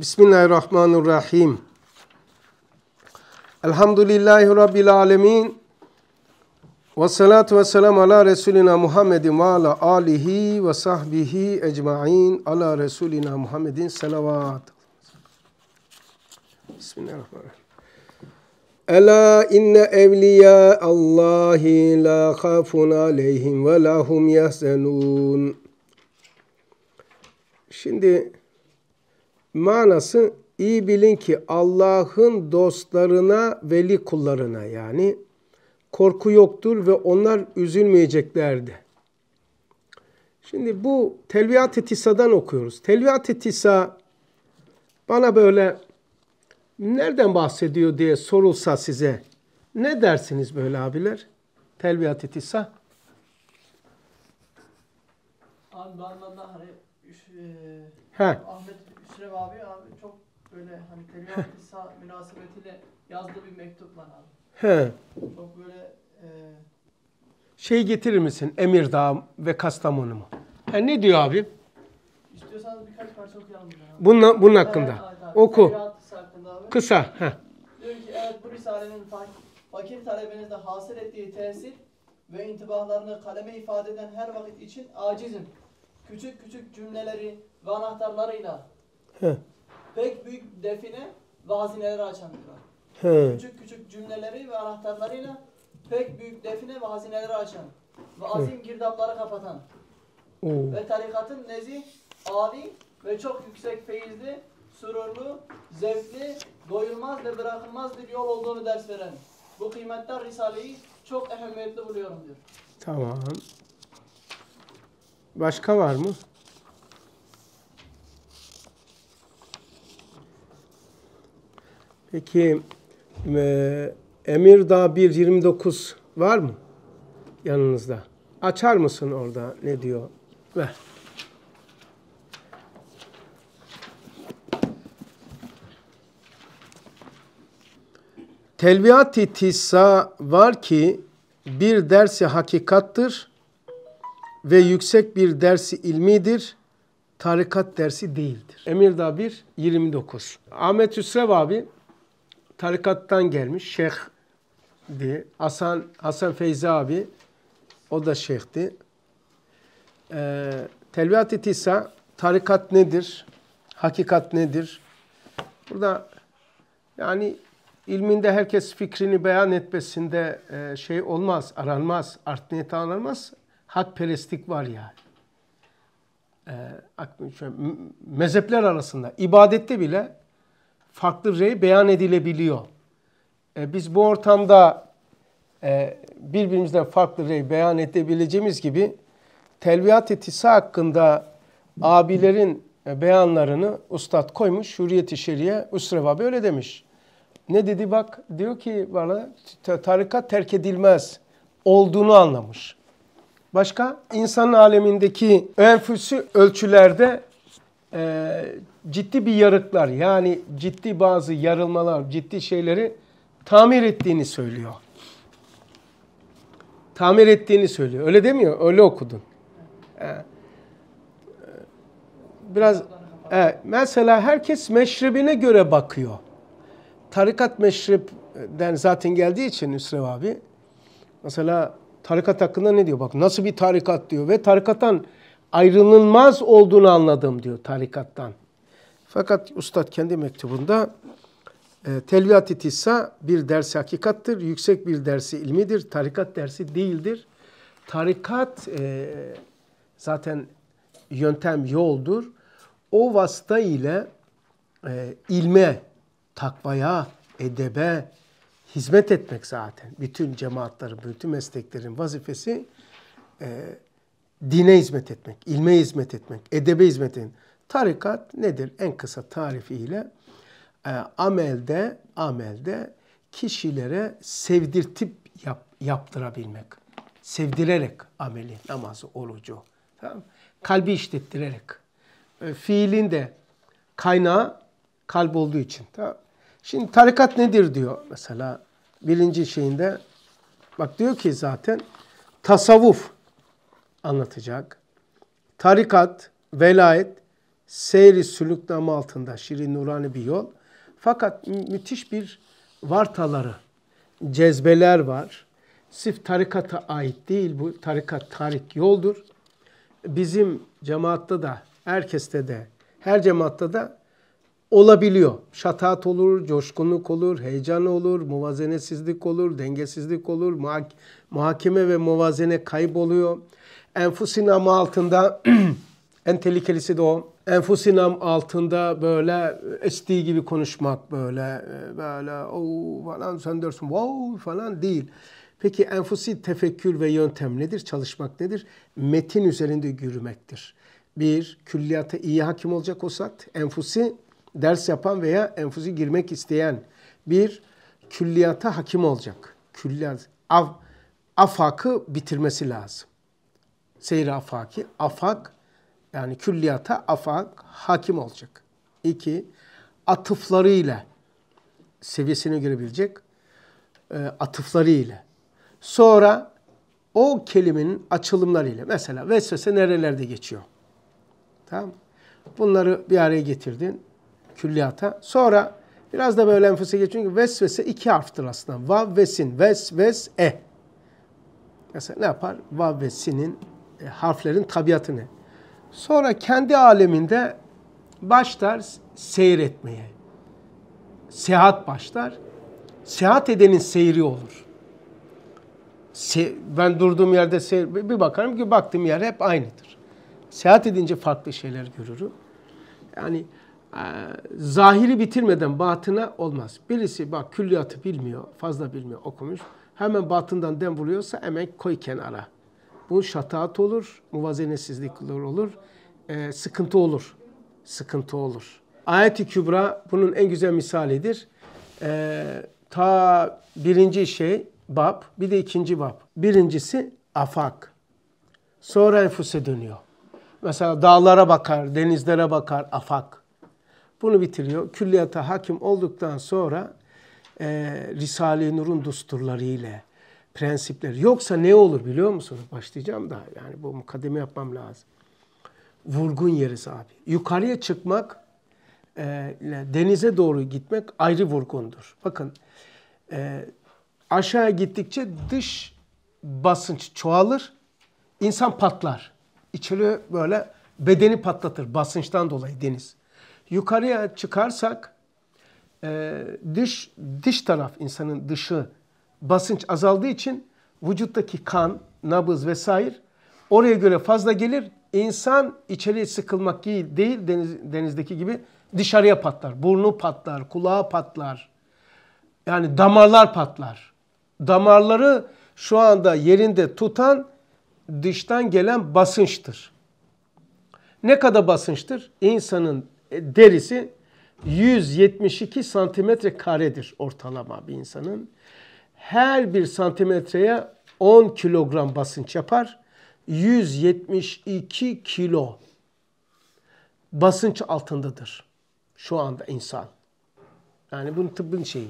Bismillahirrahmanirrahim. Elhamdülillahi Rabbil alemin. Ve salatu ve selam ala Resulina Muhammedin ve ala alihi ve sahbihi ecma'in ala Resulina Muhammedin selavat. Bismillahirrahmanirrahim. Ela inne evliya Allahi la khafun aleyhim ve lahum yahzenun. Şimdi Manası iyi bilin ki Allah'ın dostlarına, veli kullarına yani korku yoktur ve onlar üzülmeyeceklerdi. Şimdi bu Telviyat-ı Tisa'dan okuyoruz. Telviyat-ı Tisa bana böyle nereden bahsediyor diye sorulsa size ne dersiniz böyle abiler? Telviyat-ı Tisa. Abi ben, ben, hani, e, Ahmet Alev abi abi çok böyle hani Telihan İsa münasebetiyle yazdığı bir mektup var abi. He. Çok böyle e... şey getirir misin? Emirdağ ve Kastamonu mu? Ha, ne diyor abi? İstiyorsanız birkaç parça okuyalım. Bunun, bunun hakkında. Evet, evet, Oku. Hakkında Kısa. Heh. Diyor ki evet bu Risale'nin fakir talebenizde hasıl ettiği tesir ve intibahlarını kaleme ifade eden her vakit için acizim. Küçük küçük cümleleri ve anahtarlarıyla Pek büyük define ve hazineleri açan bir Küçük küçük cümleleri ve anahtarlarıyla pek büyük define ve hazineleri açan ve azim He. girdapları kapatan Oo. ve tarikatın nezi adi ve çok yüksek feyizli, sürurlu, zevkli, doyulmaz ve bırakılmaz bir yol olduğunu ders veren bu kıymetli Risale'yi çok ehemmiyetli buluyorum diyor. Tamam. Başka var mı? Peki e, Emirdağ 1.29 var mı yanınızda? Açar mısın orada ne diyor? Ver. Telviyat-i tissa var ki bir dersi hakikattır ve yüksek bir dersi ilmidir, tarikat dersi değildir. Emirdağ 1, 29. Ahmet Hüsrev abi tarikattan gelmiş. Şeyh diye Hasan, Hasan Feyzi abi o da şeyh'ti. Ee, Telviyat-ı Tisa tarikat nedir? Hakikat nedir? Burada yani ilminde herkes fikrini beyan etmesinde e, şey olmaz, aranmaz, art niyeti hak Hakperestlik var yani. E, ee, mezhepler arasında, ibadette bile farklı rey beyan edilebiliyor. E, biz bu ortamda e, birbirimizden farklı rey beyan edebileceğimiz gibi telviyat etisi hakkında abilerin e, beyanlarını ustad koymuş. Hürriyeti Şeriye Üsreva böyle demiş. Ne dedi bak diyor ki bana tarikat terk edilmez olduğunu anlamış. Başka insan alemindeki enfüsü ölçülerde e, ciddi bir yarıklar yani ciddi bazı yarılmalar, ciddi şeyleri tamir ettiğini söylüyor. Tamir ettiğini söylüyor. Öyle demiyor, öyle okudun. E, biraz e, mesela herkes meşrebine göre bakıyor. Tarikat meşrepten zaten geldiği için Üsrev abi. Mesela tarikat hakkında ne diyor? Bak nasıl bir tarikat diyor ve tarikatan ayrılınmaz olduğunu anladım diyor tarikattan. Fakat ustad kendi mektubunda e, Telviyat-ı Tissa bir dersi hakikattır, yüksek bir dersi ilmidir, tarikat dersi değildir. Tarikat e, zaten yöntem yoldur. O vasıta ile e, ilme, takvaya, edebe hizmet etmek zaten. Bütün cemaatlerin, bütün mesleklerin vazifesi e, dine hizmet etmek, ilme hizmet etmek, edebe hizmet etmek. Tarikat nedir? En kısa tarifiyle e, amelde amelde kişilere sevdirtip yap, yaptırabilmek. Sevdirerek ameli, namazı, orucu. Tamam? Kalbi işlettirerek. E, fiilin de kaynağı kalp olduğu için. Tamam? Şimdi tarikat nedir diyor mesela birinci şeyinde. Bak diyor ki zaten tasavvuf anlatacak. Tarikat, velayet, seyri sülükname altında şirin nurani bir yol. Fakat müthiş bir vartaları, cezbeler var. Sif tarikata ait değil bu. Tarikat, tarik yoldur. Bizim cemaatta da, herkeste de, her cemaatta da olabiliyor. Şataat olur, coşkunluk olur, heyecan olur, muvazenesizlik olur, dengesizlik olur, muhakeme ve muvazene kayboluyor enfusinam altında en tehlikelisi de o. Enfusinam altında böyle estiği gibi konuşmak böyle e, böyle o falan sen dersin wow falan değil. Peki enfusi tefekkür ve yöntem nedir? Çalışmak nedir? Metin üzerinde yürümektir. Bir, külliyata iyi hakim olacak o saat enfusi ders yapan veya enfusi girmek isteyen bir külliyata hakim olacak. Külliyat af, afakı bitirmesi lazım. Seyri afaki. Afak yani külliyata afak hakim olacak. İki, atıflarıyla seviyesini görebilecek e, atıflarıyla. Sonra o kelimenin açılımlarıyla. Mesela vesvese nerelerde geçiyor? Tamam Bunları bir araya getirdin külliyata. Sonra biraz da böyle enfese geçiyor. Çünkü vesvese iki harftir aslında. Vav vesin, Ves, ves, e. Mesela ne yapar? Vav vesinin e, harflerin tabiatını. Sonra kendi aleminde başlar seyretmeye. Seyahat başlar. Seyahat edenin seyri olur. Se ben durduğum yerde seyir, bir bakarım ki baktığım yer hep aynıdır. Seyahat edince farklı şeyler görürüm. Yani e, zahiri bitirmeden batına olmaz. Birisi bak külliyatı bilmiyor, fazla bilmiyor, okumuş. Hemen batından dem vuruyorsa hemen koy kenara. Bu şataat olur, muvazenesizlik olur, e, sıkıntı olur. Sıkıntı olur. Ayet-i Kübra bunun en güzel misalidir. E, ta birinci şey bab, bir de ikinci bab. Birincisi afak. Sonra enfuse dönüyor. Mesela dağlara bakar, denizlere bakar, afak. Bunu bitiriyor. Külliyata hakim olduktan sonra e, Risale-i Nur'un dusturları ile, prensipleri. Yoksa ne olur biliyor musunuz? Başlayacağım da yani bu mukademe yapmam lazım. Vurgun yeriz abi. Yukarıya çıkmak, e, denize doğru gitmek ayrı vurgundur. Bakın e, aşağı gittikçe dış basınç çoğalır, insan patlar. İçeri böyle bedeni patlatır basınçtan dolayı deniz. Yukarıya çıkarsak e, dış dış taraf insanın dışı basınç azaldığı için vücuttaki kan, nabız vesaire oraya göre fazla gelir. İnsan içeriye sıkılmak değil deniz, denizdeki gibi dışarıya patlar. Burnu patlar, kulağı patlar. Yani damarlar patlar. Damarları şu anda yerinde tutan dıştan gelen basınçtır. Ne kadar basınçtır? İnsanın e, derisi 172 santimetre karedir ortalama bir insanın her bir santimetreye 10 kilogram basınç yapar. 172 kilo basınç altındadır şu anda insan. Yani bunun tıbbın şeyi.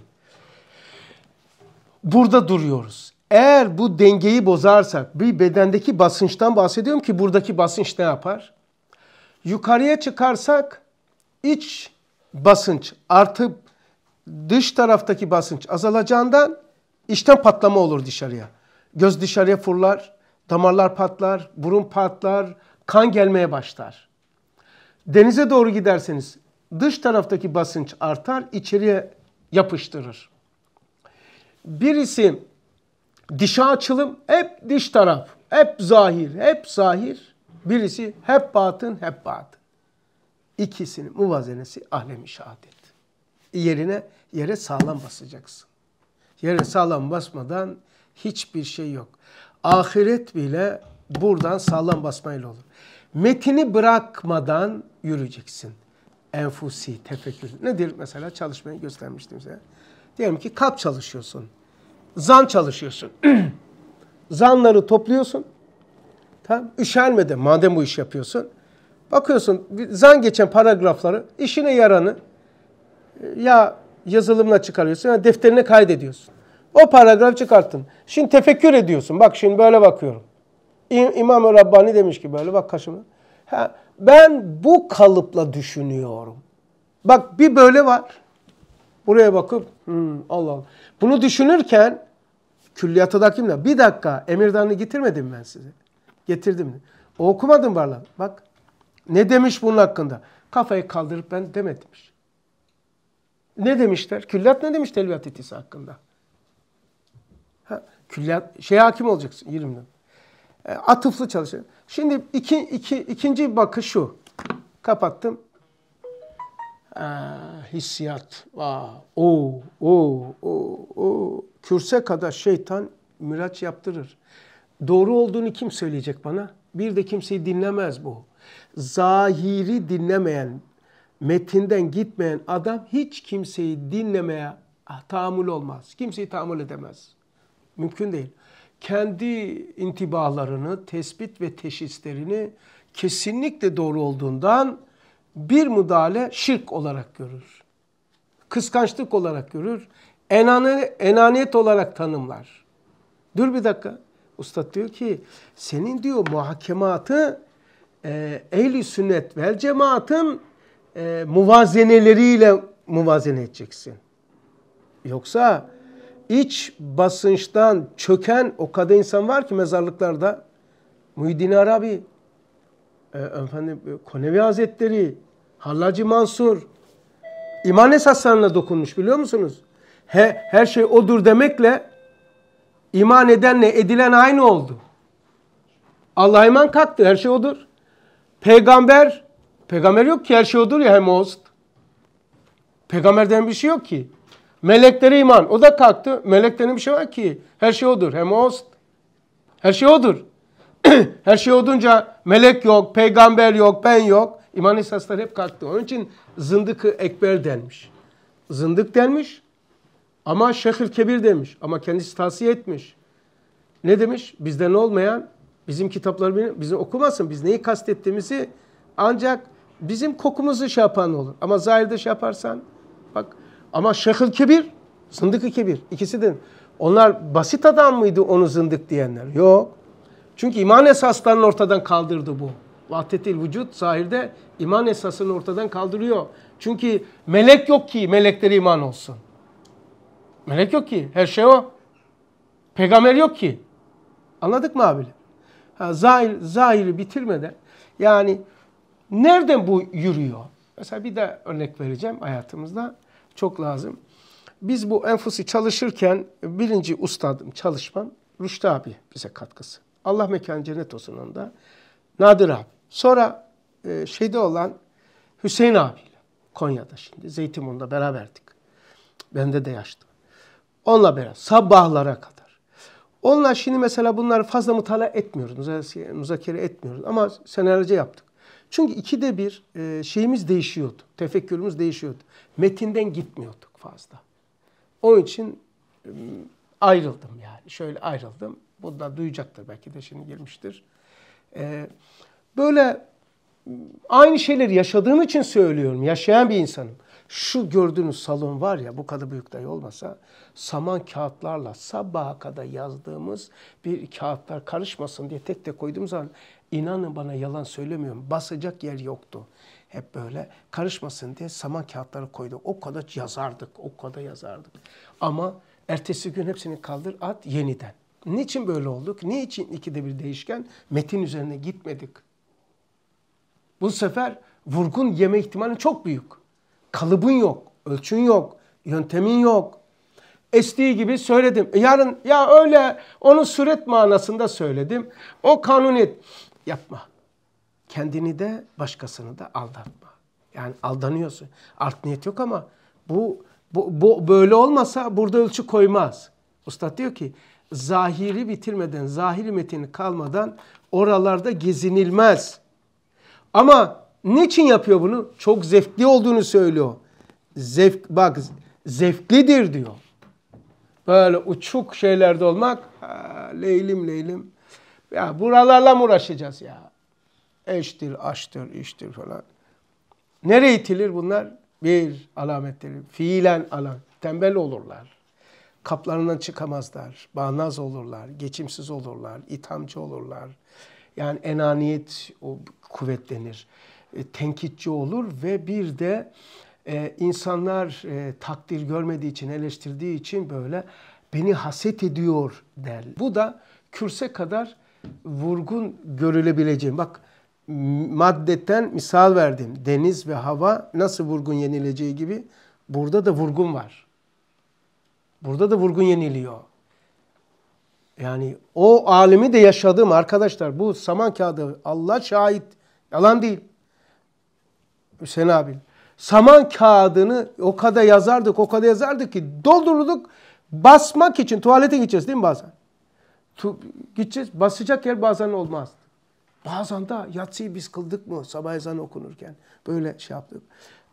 Burada duruyoruz. Eğer bu dengeyi bozarsak bir bedendeki basınçtan bahsediyorum ki buradaki basınç ne yapar? Yukarıya çıkarsak iç basınç artıp dış taraftaki basınç azalacağından İçten patlama olur dışarıya. Göz dışarıya fırlar, damarlar patlar, burun patlar, kan gelmeye başlar. Denize doğru giderseniz dış taraftaki basınç artar, içeriye yapıştırır. Birisi dişe açılım hep diş taraf, hep zahir, hep zahir. Birisi hep batın, hep batın. İkisinin muvazenesi ahlem-i şehadet. Yerine yere sağlam basacaksın. Yere sağlam basmadan hiçbir şey yok. Ahiret bile buradan sağlam basmayla olur. Metini bırakmadan yürüyeceksin. Enfusi, tefekkür. Nedir mesela çalışmayı göstermiştim size. Diyelim ki kalp çalışıyorsun. Zan çalışıyorsun. Zanları topluyorsun. Tamam. Üşenmeden madem bu iş yapıyorsun. Bakıyorsun zan geçen paragrafları işine yaranı e, ya yazılımla çıkarıyorsun ya defterine kaydediyorsun. O paragraf çıkarttım. Şimdi tefekkür ediyorsun. Bak şimdi böyle bakıyorum. İmam-ı Rabbani demiş ki böyle bak kaşıma. Ha, ben bu kalıpla düşünüyorum. Bak bir böyle var. Buraya bakıp hmm, Allah Allah. Bunu düşünürken külliyata da kimle? Bir dakika emirdanı getirmedim ben size. Getirdim. O okumadım varla. Bak ne demiş bunun hakkında? Kafayı kaldırıp ben demedim. Ne demişler? Külliyat ne demiş telviyat itisi hakkında? Ha, külliyat, şeye hakim olacaksın 20'den. E, atıflı çalışacaksın. Şimdi iki, iki, ikinci bakış şu. Kapattım. E, hissiyat. Oo o, o, o, Kürse kadar şeytan müraç yaptırır. Doğru olduğunu kim söyleyecek bana? Bir de kimseyi dinlemez bu. Zahiri dinlemeyen, metinden gitmeyen adam hiç kimseyi dinlemeye tahammül olmaz. Kimseyi tahammül edemez. Mümkün değil. Kendi intibahlarını, tespit ve teşhislerini kesinlikle doğru olduğundan bir müdahale şirk olarak görür. Kıskançlık olarak görür. Enane, enaniyet olarak tanımlar. Dur bir dakika. Ustad diyor ki senin diyor muhakematı e, ehli sünnet vel cemaatın e, muvazeneleriyle muvazene edeceksin. Yoksa iç basınçtan çöken o kadar insan var ki mezarlıklarda. Muhyiddin Arabi, e, efendim, e, Konevi Hazretleri, Hallacı Mansur. iman esaslarına dokunmuş biliyor musunuz? He, her şey odur demekle iman edenle edilen aynı oldu. Allah iman kattı her şey odur. Peygamber, peygamber yok ki her şey odur ya hem host. Peygamberden bir şey yok ki. Meleklere iman. O da kalktı. Meleklerin bir şey var ki. Her şey odur. Hem olsun. Her şey odur. Her şey odunca melek yok, peygamber yok, ben yok. İman esasları hep kalktı. Onun için zındık ekber denmiş. Zındık denmiş ama şehir kebir demiş. Ama kendisi tavsiye etmiş. Ne demiş? Bizden olmayan bizim kitapları bizim okumasın. Biz neyi kastettiğimizi ancak bizim kokumuzu şey yapan olur. Ama zahirde şey yaparsan bak ama Şeyhül Kebir, Zındık-ı Kebir ikisi de. Onlar basit adam mıydı onu zındık diyenler? Yok. Çünkü iman esaslarını ortadan kaldırdı bu. Vahdetil vücut sahirde iman esasını ortadan kaldırıyor. Çünkü melek yok ki melekleri iman olsun. Melek yok ki. Her şey o. Peygamber yok ki. Anladık mı abiler? Ha, zahir, zahiri bitirmeden yani nereden bu yürüyor? Mesela bir de örnek vereceğim hayatımızda çok lazım. Biz bu enfusi çalışırken birinci ustadım çalışmam Rüştü abi bize katkısı. Allah mekan cennet olsun onda. Nadir abi. Sonra e, şeyde olan Hüseyin abiyle Konya'da şimdi Zeytinburnu'nda beraberdik. Bende de yaşlı. Onunla beraber sabahlara kadar. Onunla şimdi mesela bunları fazla mutala etmiyoruz. Müzakere etmiyoruz ama senelerce yaptık. Çünkü ikide bir e, şeyimiz değişiyordu. Tefekkürümüz değişiyordu. Metinden gitmiyorduk fazla. Onun için ıı, ayrıldım yani. Şöyle ayrıldım. Bu da duyacaktır belki de şimdi girmiştir. E, böyle ıı, aynı şeyleri yaşadığım için söylüyorum. Yaşayan bir insanım. Şu gördüğünüz salon var ya bu kadar büyük dahi olmasa saman kağıtlarla sabaha kadar yazdığımız bir kağıtlar karışmasın diye tek tek koyduğum zaman İnanın bana yalan söylemiyorum. Basacak yer yoktu. Hep böyle karışmasın diye saman kağıtları koydu. O kadar yazardık, o kadar yazardık. Ama ertesi gün hepsini kaldır at yeniden. Niçin böyle olduk? Niçin ikide bir değişken? Metin üzerine gitmedik. Bu sefer vurgun yeme ihtimali çok büyük. Kalıbın yok, ölçün yok, yöntemin yok. Estiği gibi söyledim. E yarın ya öyle onu suret manasında söyledim. O kanuniyet yapma. Kendini de başkasını da aldatma. Yani aldanıyorsun. Art niyet yok ama bu, bu, bu böyle olmasa burada ölçü koymaz. Ustad diyor ki zahiri bitirmeden, zahiri metini kalmadan oralarda gezinilmez. Ama niçin yapıyor bunu? Çok zevkli olduğunu söylüyor. Zevk, bak zevklidir diyor. Böyle uçuk şeylerde olmak, ha, leylim leylim ya buralarla mı uğraşacağız ya? Eştir, aştır, iştir falan. Nereye itilir bunlar? Bir alametleri. Fiilen alan. Tembel olurlar. Kaplarından çıkamazlar. Bağnaz olurlar. Geçimsiz olurlar. ithamcı olurlar. Yani enaniyet o kuvvetlenir. E, tenkitçi olur ve bir de e, insanlar e, takdir görmediği için, eleştirdiği için böyle beni haset ediyor der. Bu da kürse kadar vurgun görülebileceğini. Bak maddeten misal verdim. Deniz ve hava nasıl vurgun yenileceği gibi burada da vurgun var. Burada da vurgun yeniliyor. Yani o alimi de yaşadım arkadaşlar. Bu saman kağıdı Allah şahit. Yalan değil. Hüseyin abi. Saman kağıdını o kadar yazardık, o kadar yazardık ki doldurduk basmak için tuvalete gideceğiz değil mi bazen? gideceğiz. Basacak yer bazen olmaz. Bazen de yatsıyı biz kıldık mı sabah ezanı okunurken böyle şey yaptık.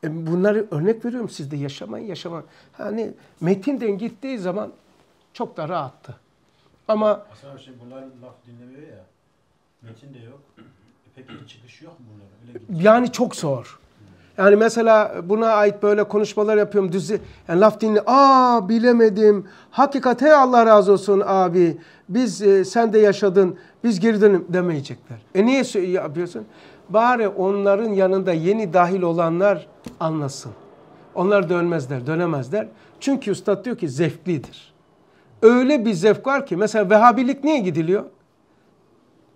E bunları örnek veriyorum siz de yaşamayın yaşamayın. Hani metinden gittiği zaman çok da rahattı. Ama Hasan şey bunlar laf dinlemiyor ya. Metin de yok. E, peki çıkış yok mu bunlara? Öyle yani çok zor. Yani mesela buna ait böyle konuşmalar yapıyorum. Düzi, yani laf dinle. Aa bilemedim. Hakikate Allah razı olsun abi. Biz e, sen de yaşadın. Biz geri demeyecekler. E niye yapıyorsun? Bari onların yanında yeni dahil olanlar anlasın. Onlar dönmezler, dönemezler. Çünkü üstad diyor ki zevklidir. Öyle bir zevk var ki mesela Vehhabilik niye gidiliyor?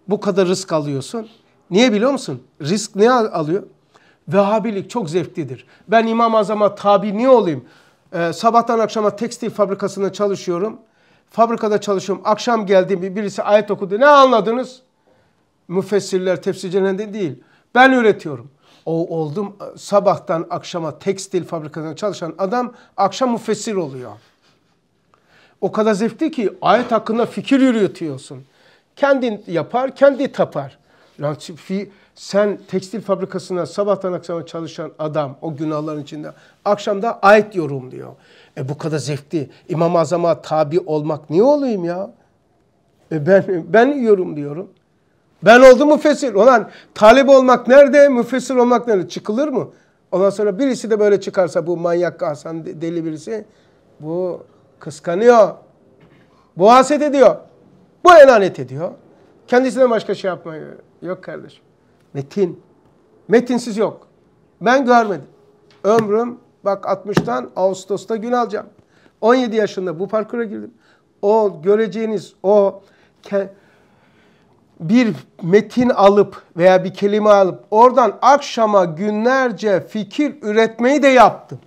Bu kadar risk alıyorsun. Niye biliyor musun? Risk ne alıyor? Vehhabilik çok zevklidir. Ben İmam Azam'a tabi niye olayım? Ee, sabahtan akşama tekstil fabrikasında çalışıyorum. Fabrikada çalışıyorum. Akşam geldiğimde birisi ayet okudu. Ne anladınız? Müfessirler, tefsirciler değil. Ben üretiyorum. O oldum e, sabahtan akşama tekstil fabrikasında çalışan adam akşam müfessir oluyor. O kadar zevkli ki ayet hakkında fikir yürütüyorsun. Kendin yapar, kendi tapar. Yani fi, sen tekstil fabrikasında sabahtan akşama çalışan adam o günahların içinde akşam da yorum diyor. E bu kadar zevkli İmam-ı Azam'a tabi olmak niye olayım ya? E ben ben diyorum. Ben oldum müfessir. Olan talep olmak nerede? Müfessir olmak nerede? Çıkılır mı? Ondan sonra birisi de böyle çıkarsa bu manyak Hasan deli birisi bu kıskanıyor. Bu haset ediyor. Bu enanet ediyor. Kendisine başka şey yapmıyor. Yok kardeşim. Metin. Metinsiz yok. Ben görmedim. Ömrüm bak 60'tan Ağustos'ta gün alacağım. 17 yaşında bu parkura girdim. O göreceğiniz o bir metin alıp veya bir kelime alıp oradan akşama günlerce fikir üretmeyi de yaptım.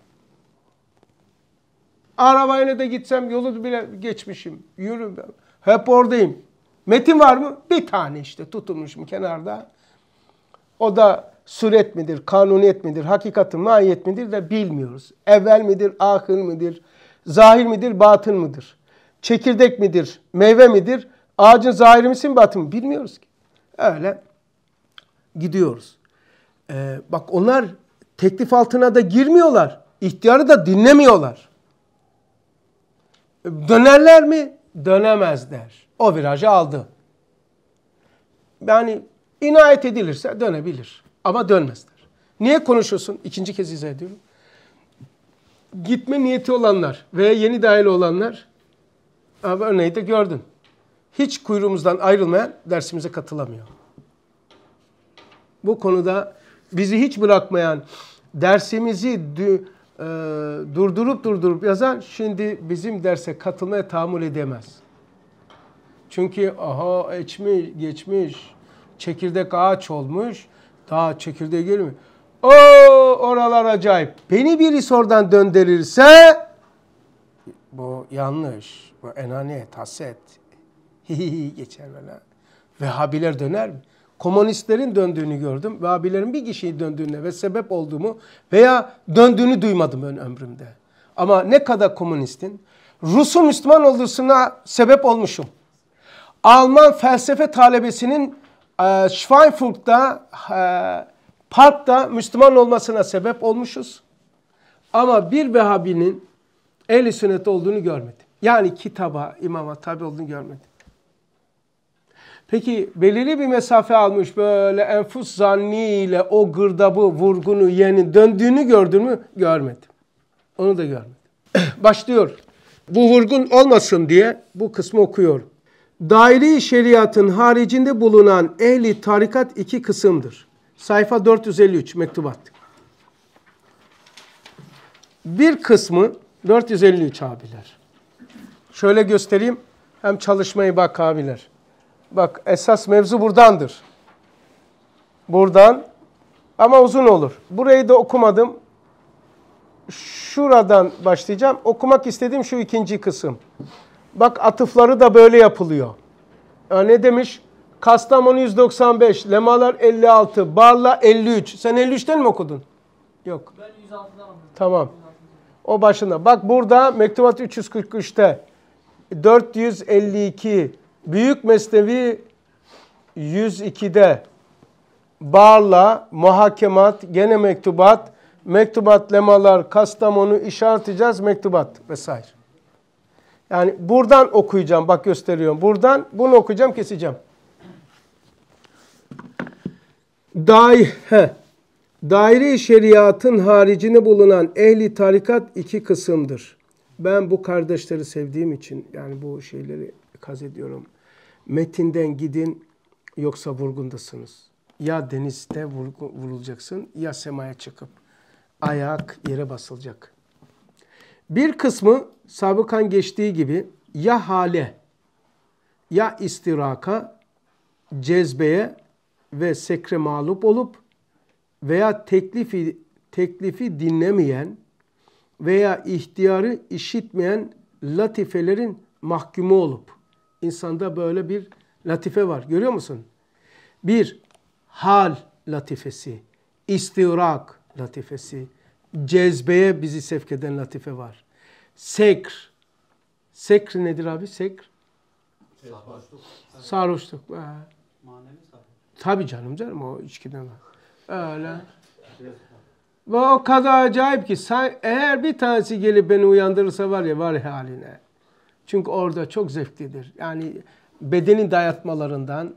Arabayla da gitsem yolu bile geçmişim. Yürüyorum, Hep oradayım. Metin var mı? Bir tane işte tutulmuşum kenarda. O da suret midir, kanuniyet midir, hakikatın mahiyet midir de bilmiyoruz. Evvel midir, ahir midir, zahir midir, batın mıdır? Çekirdek midir, meyve midir? Ağacın zahiri misin, batın mı? Bilmiyoruz ki. Öyle gidiyoruz. Ee, bak onlar teklif altına da girmiyorlar. İhtiyarı da dinlemiyorlar. Dönerler mi? Dönemezler. O virajı aldı. Yani İnayet edilirse dönebilir. Ama dönmezler. Niye konuşuyorsun? İkinci kez izah ediyorum. Gitme niyeti olanlar veya yeni dahil olanlar abi örneği de gördün. Hiç kuyruğumuzdan ayrılmayan dersimize katılamıyor. Bu konuda bizi hiç bırakmayan, dersimizi dü, e, durdurup durdurup yazan şimdi bizim derse katılmaya tahammül edemez. Çünkü aha geçmiş, geçmiş, Çekirdek ağaç olmuş. Daha çekirdeği gelmiyor. O oralar acayip. Beni birisi oradan döndürürse bu yanlış. Bu enaniyet, haset. Geçer böyle. Vehhabiler döner mi? Komünistlerin döndüğünü gördüm. Vehhabilerin bir kişiyi döndüğüne ve sebep olduğumu veya döndüğünü duymadım ön ömrümde. Ama ne kadar komünistin Rusu Müslüman olmasına sebep olmuşum. Alman felsefe talebesinin e, Schweinfurt'ta e, Park'ta Müslüman olmasına sebep olmuşuz. Ama bir Vehhabi'nin ehli sünnet olduğunu görmedim. Yani kitaba, imama tabi olduğunu görmedim. Peki belirli bir mesafe almış böyle enfus zanniyle o gırdabı, vurgunu, yeni döndüğünü gördün mü? Görmedim. Onu da görmedim. Başlıyor. Bu vurgun olmasın diye bu kısmı okuyorum. Dairi şeriatın haricinde bulunan ehli tarikat iki kısımdır. Sayfa 453 mektubat. Bir kısmı 453 abiler. Şöyle göstereyim. Hem çalışmayı bak abiler. Bak esas mevzu buradandır. Buradan ama uzun olur. Burayı da okumadım. Şuradan başlayacağım. Okumak istediğim şu ikinci kısım. Bak atıfları da böyle yapılıyor. Ya ne demiş? Kastamonu 195, Lemalar 56, Barla 53. Sen 53'ten mi okudun? Yok. Ben 106'dan okudum. Tamam. O başına. Bak burada mektubat 343'te 452, Büyük Mesnevi 102'de Barla, Muhakemat, gene mektubat, mektubat lemalar, Kastamonu, işareteceğiz mektubat vesaire. Yani buradan okuyacağım. Bak gösteriyorum. Buradan bunu okuyacağım keseceğim. Dair, he. Daire-i şeriatın haricini bulunan ehli tarikat iki kısımdır. Ben bu kardeşleri sevdiğim için yani bu şeyleri kaz ediyorum. Metinden gidin yoksa vurgundasınız. Ya denizde vurulacaksın ya semaya çıkıp ayak yere basılacak.'' Bir kısmı sabıkan geçtiği gibi ya hale ya istiraka, cezbeye ve sekre mağlup olup veya teklifi teklifi dinlemeyen veya ihtiyarı işitmeyen latifelerin mahkumu olup insanda böyle bir latife var. Görüyor musun? Bir hal latifesi, istirak latifesi, cezbeye bizi sevk eden latife var. Sekr. Sekr nedir abi? Sekr. Sarhoşluk. Sarhoşluk. Ee. Manevi sarhoşluk. canım canım o içkiden var. Öyle. Ve o kadar acayip ki eğer bir tanesi gelip beni uyandırırsa var ya var haline. Çünkü orada çok zevklidir. Yani bedenin dayatmalarından,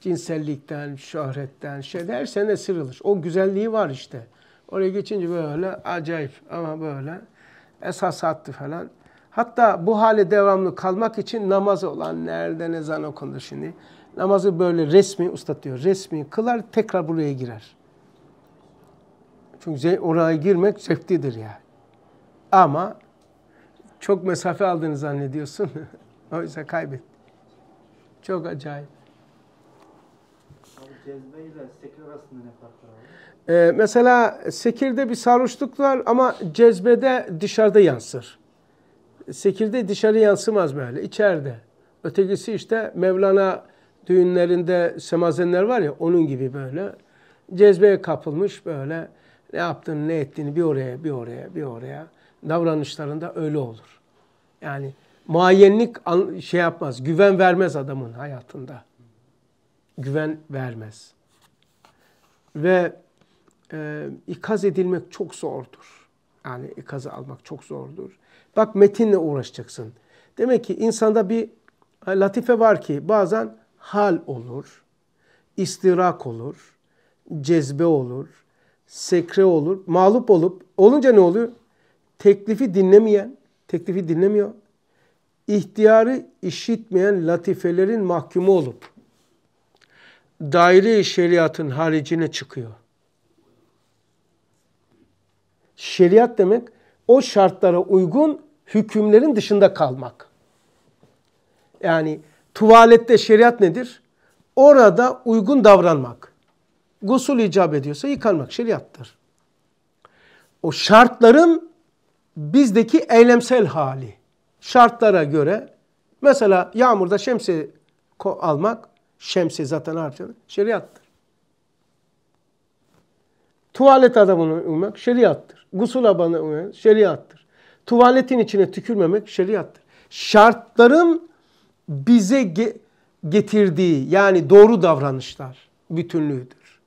cinsellikten, şöhretten, şey derse ne sırılır. O güzelliği var işte. Oraya geçince böyle acayip ama böyle esas attı falan. Hatta bu hale devamlı kalmak için namazı olan nerede ezan okundu şimdi. Namazı böyle resmi usta diyor resmi kılar tekrar buraya girer. Çünkü oraya girmek zevklidir yani. Ama çok mesafe aldığını zannediyorsun. Oysa kaybet. Çok acayip. Cezbe ile sekre arasında ne fark var? Ee, mesela sekirde bir sarhoşluk var ama cezbede dışarıda yansır. Sekirde dışarı yansımaz böyle, içeride. Ötekisi işte Mevlana düğünlerinde semazenler var ya onun gibi böyle. Cezbeye kapılmış böyle ne yaptığını ne ettiğini bir oraya bir oraya bir oraya davranışlarında öyle olur. Yani muayenlik şey yapmaz, güven vermez adamın hayatında. Güven vermez. Ve e, ikaz edilmek çok zordur. Yani ikazı almak çok zordur. Bak metinle uğraşacaksın. Demek ki insanda bir e, latife var ki bazen hal olur, istirak olur, cezbe olur, sekre olur, mağlup olup olunca ne oluyor? Teklifi dinlemeyen, teklifi dinlemiyor. İhtiyarı işitmeyen latifelerin mahkumu olup daire-i şeriatın haricine çıkıyor. Şeriat demek o şartlara uygun hükümlerin dışında kalmak. Yani tuvalette şeriat nedir? Orada uygun davranmak. Gusül icap ediyorsa yıkanmak şeriattır. O şartların bizdeki eylemsel hali. Şartlara göre mesela yağmurda şemsi almak, şemsi zaten harfiyen şeriattır. Tuvalet adamını uymak şeriattır. gusul abanına uymak şeriattır. Tuvaletin içine tükürmemek şeriattır. Şartların bize ge getirdiği yani doğru davranışlar bütünlüğüdür.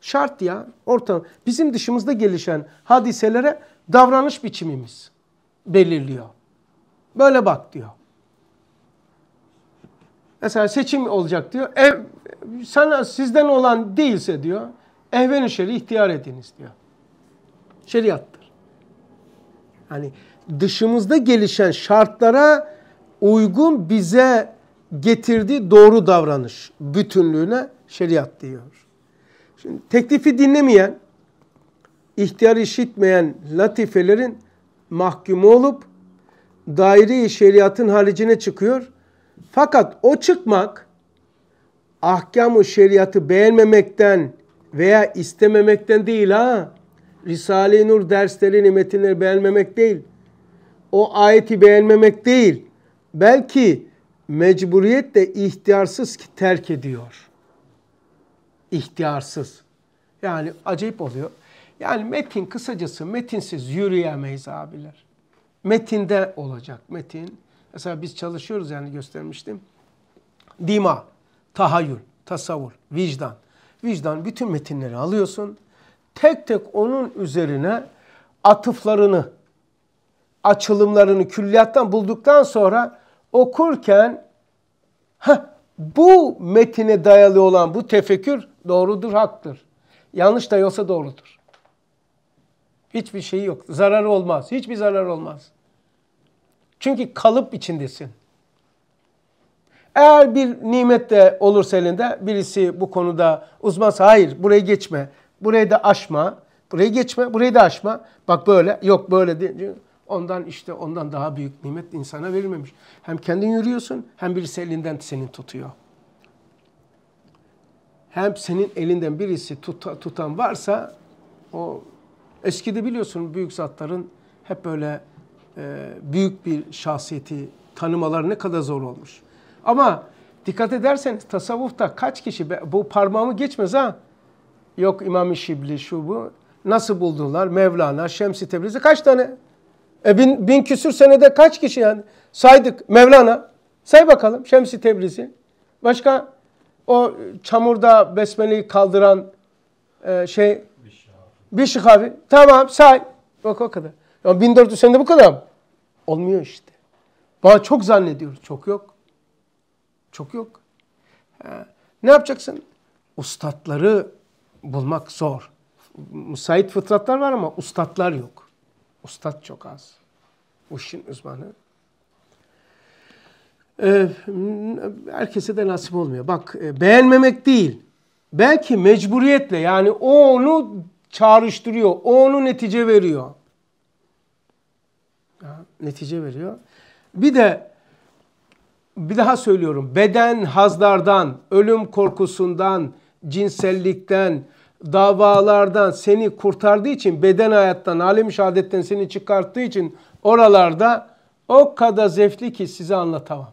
Şart ya ortam bizim dışımızda gelişen hadiselere davranış biçimimiz belirliyor. Böyle bak diyor. Mesela seçim olacak diyor. Ev sana sizden olan değilse diyor. Ehven-i şer'i ihtiyar ediniz diyor. Şeriattır. Yani dışımızda gelişen şartlara uygun bize getirdiği doğru davranış bütünlüğüne şeriat diyor. Şimdi teklifi dinlemeyen, ihtiyar işitmeyen latifelerin mahkumu olup daire-i şeriatın haricine çıkıyor. Fakat o çıkmak ahkam-ı şeriatı beğenmemekten veya istememekten değil ha. Risale-i Nur derslerini, metinleri beğenmemek değil. O ayeti beğenmemek değil. Belki mecburiyetle ihtiyarsız ki terk ediyor. İhtiyarsız. Yani acayip oluyor. Yani metin kısacası metinsiz yürüyemeyiz abiler. Metinde olacak metin. Mesela biz çalışıyoruz yani göstermiştim. Dima, tahayyül, tasavvur, vicdan vicdan bütün metinleri alıyorsun. Tek tek onun üzerine atıflarını, açılımlarını külliyattan bulduktan sonra okurken heh, bu metine dayalı olan bu tefekkür doğrudur, haktır. Yanlış da yoksa doğrudur. Hiçbir şeyi yok. Zararı olmaz. Hiçbir zarar olmaz. Çünkü kalıp içindesin. Eğer bir nimet de olursa elinde birisi bu konuda uzmansa hayır burayı geçme, burayı da aşma, burayı geçme, burayı da aşma. Bak böyle, yok böyle diye. Ondan işte ondan daha büyük nimet insana verilmemiş. Hem kendin yürüyorsun hem birisi elinden seni tutuyor. Hem senin elinden birisi tuta, tutan varsa o eskide biliyorsun büyük zatların hep böyle e, büyük bir şahsiyeti tanımaları ne kadar zor olmuş. Ama dikkat ederseniz tasavvufta kaç kişi bu parmağımı geçmez ha. Yok İmam-ı Şibli şu bu. Nasıl buldular? Mevlana, Şemsi Tebrizi kaç tane? E bin, bin küsür senede kaç kişi yani? Saydık Mevlana. Say bakalım Şemsi Tebrizi. Başka o çamurda besmeleyi kaldıran e, şey bir şıkavi. Tamam say. Bak o kadar. Ya 1400 senede bu kadar mı? Olmuyor işte. Bana çok zannediyoruz. Çok yok. Çok yok. Ne yapacaksın? Ustatları bulmak zor. Müsait fıtratlar var ama ustatlar yok. Ustat çok az. Bu işin uzmanı. Ee, herkese de nasip olmuyor. Bak e, beğenmemek değil. Belki mecburiyetle yani o onu çağrıştırıyor. O onu netice veriyor. netice veriyor. Bir de bir daha söylüyorum. Beden hazlardan, ölüm korkusundan, cinsellikten, davalardan seni kurtardığı için beden hayattan, alem şahadetten seni çıkarttığı için oralarda o kadar zevkli ki size anlatamam.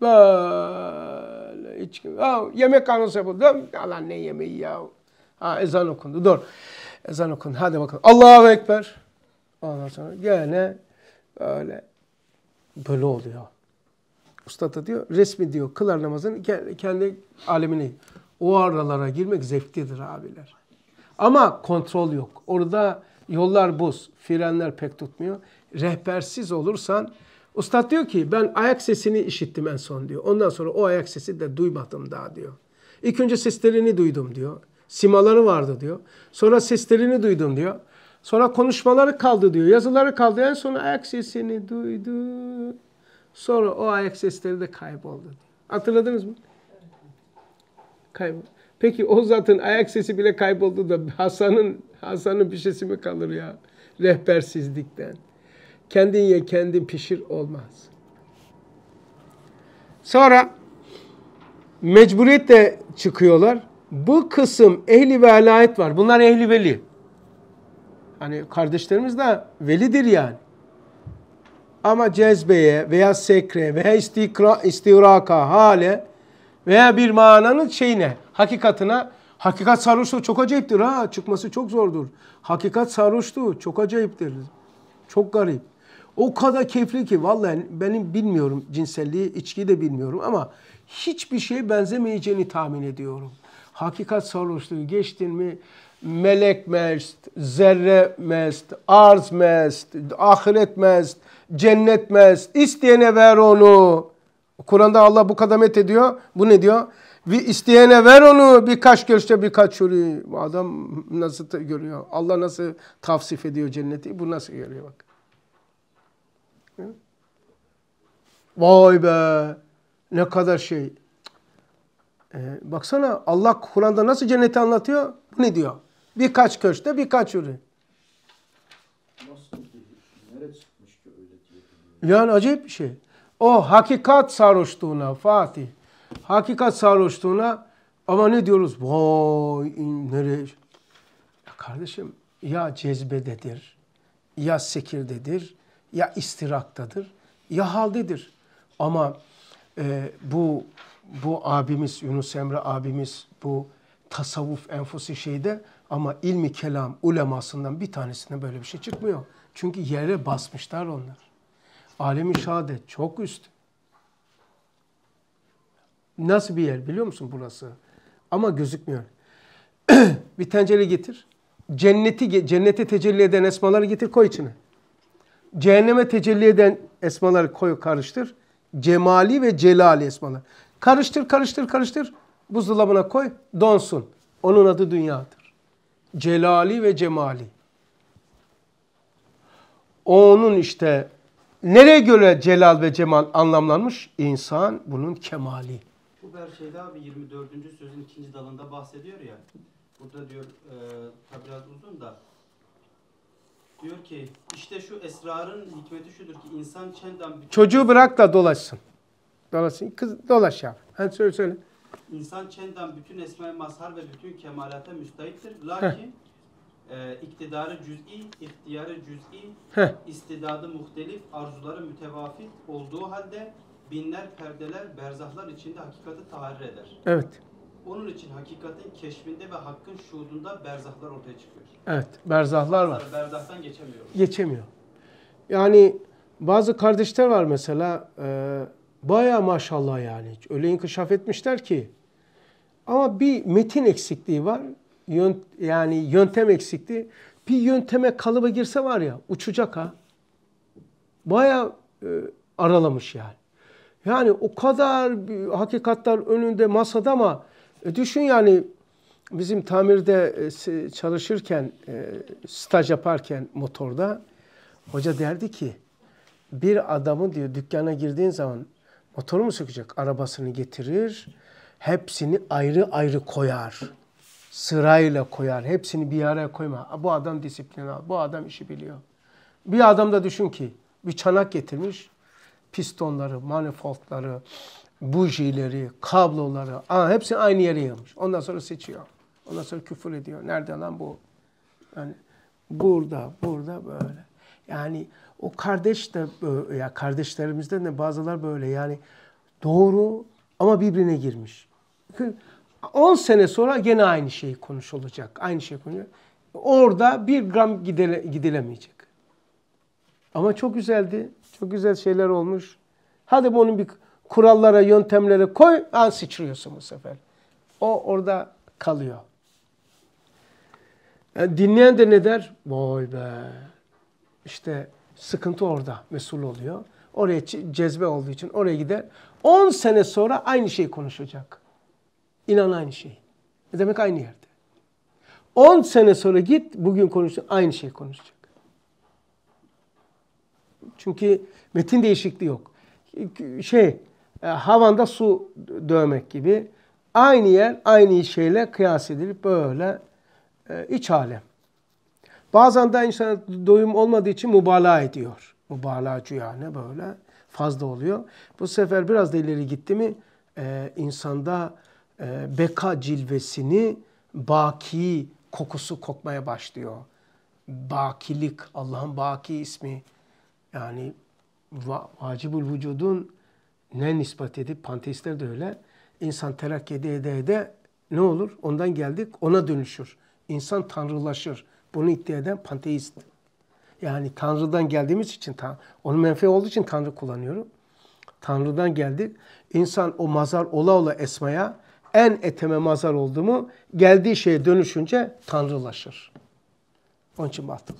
Böyle hiç ya, yemek anonsu yapıldı. Alan ne yemeği ya? Ha, ezan okundu. Dur. Ezan okundu. Hadi bakalım. Allahu Ekber. Ondan sonra gene böyle böyle oluyor. Usta da diyor resmi diyor kılar namazını kendi alemini. O aralara girmek zevklidir abiler. Ama kontrol yok. Orada yollar buz, frenler pek tutmuyor. Rehbersiz olursan Ustad diyor ki ben ayak sesini işittim en son diyor. Ondan sonra o ayak sesi de duymadım daha diyor. İlk önce seslerini duydum diyor. Simaları vardı diyor. Sonra seslerini duydum diyor. Sonra konuşmaları kaldı diyor. Yazıları kaldı. En son ayak sesini duydum. Sonra o ayak sesleri de kayboldu. Hatırladınız mı? Kayboldu. Peki o zatın ayak sesi bile kayboldu da Hasan'ın Hasan'ın bir sesi mi kalır ya? Rehbersizlikten. Kendin ye kendin pişir olmaz. Sonra mecburiyetle çıkıyorlar. Bu kısım ehli ve velayet var. Bunlar ehli veli. Hani kardeşlerimiz de velidir yani. Ama cezbeye veya sekre veya istikra, istiraka hale veya bir mananın şeyine, hakikatına Hakikat sarhoşluğu çok acayiptir ha. Çıkması çok zordur. Hakikat sarhoşluğu çok acayiptir. Çok garip. O kadar keyifli ki vallahi benim bilmiyorum cinselliği, içkiyi de bilmiyorum ama hiçbir şeye benzemeyeceğini tahmin ediyorum. Hakikat sarhoşluğu geçtin mi melek mest, zerre mest, arz mest, ahiret mest, cennetmez. İsteyene ver onu. Kur'an'da Allah bu kadamet ediyor. Bu ne diyor? Bir isteyene ver onu birkaç görüşte birkaç yürü. Bu adam nasıl görüyor? Allah nasıl tavsif ediyor cenneti? Bu nasıl görüyor bak. Vay be ne kadar şey. Ee, baksana Allah Kur'an'da nasıl cenneti anlatıyor? Bu ne diyor? Birkaç köşte birkaç yürü. Yani acayip bir şey. O hakikat sarhoşluğuna Fatih. Hakikat sarhoşluğuna ama ne diyoruz? Vay nereye? Ya kardeşim ya cezbededir, ya sekirdedir, ya istiraktadır, ya haldedir. Ama e, bu bu abimiz Yunus Emre abimiz bu tasavvuf enfosi şeyde ama ilmi kelam ulemasından bir tanesine böyle bir şey çıkmıyor. Çünkü yere basmışlar onlar. Alemi şahadet çok üst. Nasıl bir yer biliyor musun burası? Ama gözükmüyor. bir tencere getir. Cenneti cennete tecelli eden esmaları getir koy içine. Cehenneme tecelli eden esmaları koy karıştır. Cemali ve celali esmalar. Karıştır karıştır karıştır. Buzdolabına koy donsun. Onun adı dünyadır. Celali ve cemali. Onun işte Nereye göre celal ve cemal anlamlanmış? İnsan bunun kemali. Uber şeyde abi 24. sözün ikinci dalında bahsediyor ya. Burada diyor e, tabi biraz uzun da diyor ki işte şu esrarın hikmeti şudur ki insan çendan bütün... Çocuğu bırak da dolaşsın. Dolaşsın. Kız dolaş ya. Hadi söyle söyle. İnsan çendan bütün esme mazhar ve bütün kemalata müstahittir. Lakin e, iktidarı cüz'i, ihtiyarı cüz'i, Heh. istidadı muhtelif, arzuları mütevafit olduğu halde binler perdeler, berzahlar içinde hakikati taharrir eder. Evet. Onun için hakikatin keşfinde ve hakkın şuhudunda berzahlar ortaya çıkıyor. Evet, berzahlar var. Berzahtan geçemiyor. Geçemiyor. Yani bazı kardeşler var mesela, e, baya maşallah yani. Öyle inkişaf etmişler ki. Ama bir metin eksikliği var yönt, yani yöntem eksikti. Bir yönteme kalıba girse var ya uçacak ha. Baya e, aralamış yani. Yani o kadar hakikatler önünde masada ama e, düşün yani bizim tamirde e, çalışırken e, staj yaparken motorda hoca derdi ki bir adamı diyor dükkana girdiğin zaman motoru mu sökecek? Arabasını getirir, hepsini ayrı ayrı koyar sırayla koyar. Hepsini bir araya koyma. Bu adam disiplin al. Bu adam işi biliyor. Bir adam da düşün ki bir çanak getirmiş. Pistonları, manifoldları, bujileri, kabloları aa, hepsini aynı yere yığmış. Ondan sonra seçiyor. Ondan sonra küfür ediyor. Nerede lan bu? Yani burada, burada böyle. Yani o kardeş de böyle, ya kardeşlerimizden de bazılar böyle yani doğru ama birbirine girmiş. 10 sene sonra gene aynı şey konuşulacak. Aynı şey konuşulacak. Orada bir gram gidele, gidilemeyecek. Ama çok güzeldi. Çok güzel şeyler olmuş. Hadi bunun bir kurallara, yöntemlere koy. An sıçrıyorsun bu sefer. O orada kalıyor. Yani e, dinleyen de ne der? Vay be. İşte sıkıntı orada mesul oluyor. Oraya cezbe olduğu için oraya gider. 10 sene sonra aynı şeyi konuşacak. İnan aynı şey. Ne demek aynı yerde. 10 sene sonra git bugün konuştun aynı şey konuşacak. Çünkü metin değişikliği yok. Şey e, havanda su dövmek gibi aynı yer aynı şeyle kıyas edilip böyle e, iç alem. Bazen de insan doyum olmadığı için mübalağa ediyor. Mübalağacı yani böyle fazla oluyor. Bu sefer biraz da ileri gitti mi e, insanda e, beka cilvesini baki kokusu kokmaya başlıyor. Bakilik, Allah'ın baki ismi. Yani va vücudun ne nispet edip, panteistler de öyle, İnsan terakki ede ede ede ne olur? Ondan geldik, ona dönüşür. İnsan tanrılaşır. Bunu iddia eden panteist. Yani Tanrı'dan geldiğimiz için, onun menfi olduğu için Tanrı kullanıyorum. Tanrı'dan geldik. İnsan o mazar ola ola esmaya, en eteme mazar oldu mu geldiği şeye dönüşünce tanrılaşır. Onun için batılı.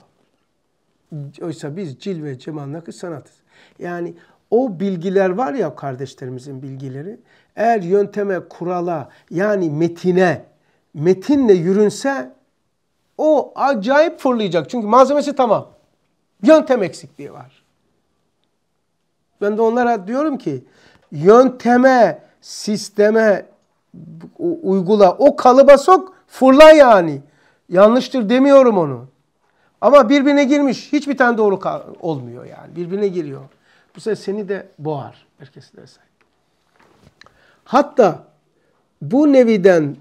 Oysa biz cil ve cemandaki sanatız. Yani o bilgiler var ya kardeşlerimizin bilgileri. Eğer yönteme, kurala yani metine, metinle yürünse o acayip fırlayacak. Çünkü malzemesi tamam. Yöntem eksikliği var. Ben de onlara diyorum ki yönteme, sisteme, uygula. O kalıba sok, fırla yani. Yanlıştır demiyorum onu. Ama birbirine girmiş. Hiçbir tane doğru olmuyor yani. Birbirine giriyor. Bu sefer seni de boğar. de derse. Hatta bu neviden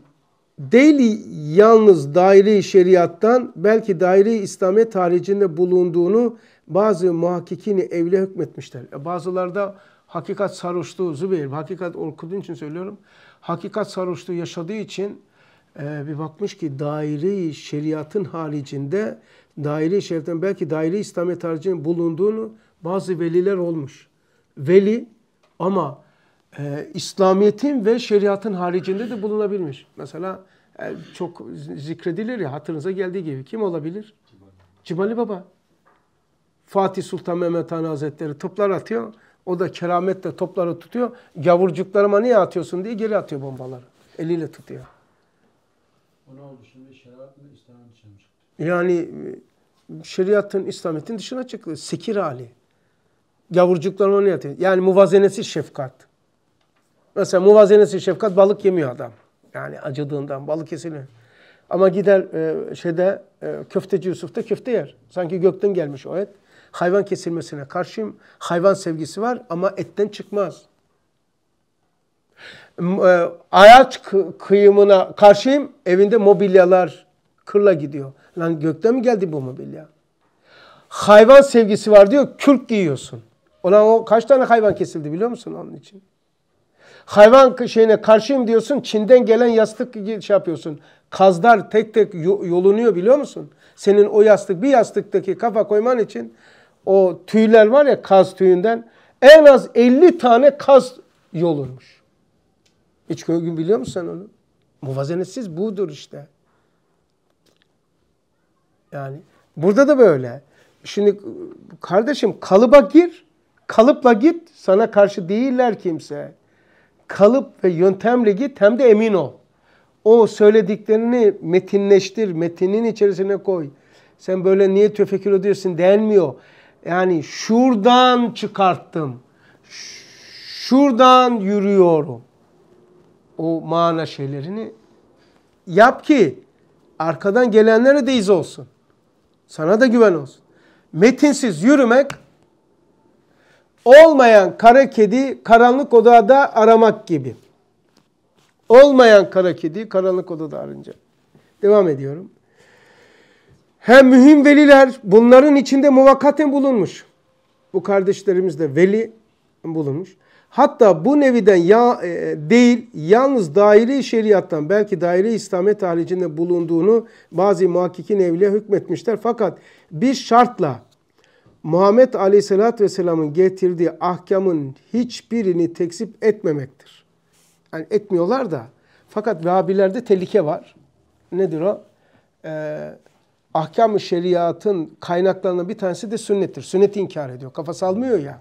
değil yalnız daire şeriattan belki daire-i İslamiyet tarihinde bulunduğunu bazı muhakkikini evli hükmetmişler. E, Bazılarda hakikat sarhoştu, Zübeyir, hakikat okuduğun için söylüyorum hakikat sarhoşluğu yaşadığı için e, bir bakmış ki daire şeriatın haricinde daire şeriatın belki daire İslamiyet haricinde bulunduğunu bazı veliler olmuş. Veli ama e, İslamiyet'in ve şeriatın haricinde de bulunabilmiş. Mesela e, çok zikredilir ya hatırınıza geldiği gibi kim olabilir? Cibali Baba. Fatih Sultan Mehmet Han Hazretleri tıplar atıyor. O da kerametle topları tutuyor. Gavurcuklarıma niye atıyorsun diye geri atıyor bombaları. Eliyle tutuyor. O ne oldu şimdi? Şeriat mı İslam'ın dışına çıktı? Yani e, şeriatın, İslamiyet'in dışına çıktı. Sekir hali. Gavurcuklarıma niye atıyor? Yani muvazenesi şefkat. Mesela muvazenesi şefkat balık yemiyor adam. Yani acıdığından balık kesiliyor. Ama gider e, şeyde e, köfteci Yusuf'ta köfte yer. Sanki gökten gelmiş o et. Hayvan kesilmesine karşıyım. Hayvan sevgisi var ama etten çıkmaz. E, Ayaç kıyımına karşıyım. Evinde mobilyalar kırla gidiyor. Lan gökte mi geldi bu mobilya? Hayvan sevgisi var diyor. Kürk giyiyorsun. Ulan o kaç tane hayvan kesildi biliyor musun onun için? Hayvan şeyine karşıyım diyorsun. Çin'den gelen yastık şey yapıyorsun. Kazlar tek tek yolunuyor biliyor musun? Senin o yastık bir yastıktaki kafa koyman için o tüyler var ya kaz tüyünden en az 50 tane kaz yolurmuş. Hiç gün biliyor musun sen onu? Muvazenetsiz budur işte. Yani burada da böyle. Şimdi kardeşim kalıba gir, kalıpla git. Sana karşı değiller kimse. Kalıp ve yöntemle git hem de emin ol. O söylediklerini metinleştir, metinin içerisine koy. Sen böyle niye tefekkür ediyorsun denmiyor. Yani şuradan çıkarttım. Şuradan yürüyorum. O mana şeylerini yap ki arkadan gelenlere de iz olsun. Sana da güven olsun. Metinsiz yürümek olmayan kara kedi karanlık odada aramak gibi. Olmayan kara kedi karanlık odada arınca. Devam ediyorum. Hem mühim veliler bunların içinde muvakkaten bulunmuş. Bu kardeşlerimiz de veli bulunmuş. Hatta bu neviden ya, e, değil yalnız daire şeriattan belki daire İslamiyet haricinde bulunduğunu bazı muhakkikin evliye hükmetmişler. Fakat bir şartla Muhammed Aleyhisselatü Vesselam'ın getirdiği ahkamın hiçbirini tekzip etmemektir. Yani etmiyorlar da fakat Vahabilerde tehlike var. Nedir o? Eee ahkam-ı şeriatın kaynaklarından bir tanesi de sünnettir. Sünneti inkar ediyor. Kafası almıyor ya.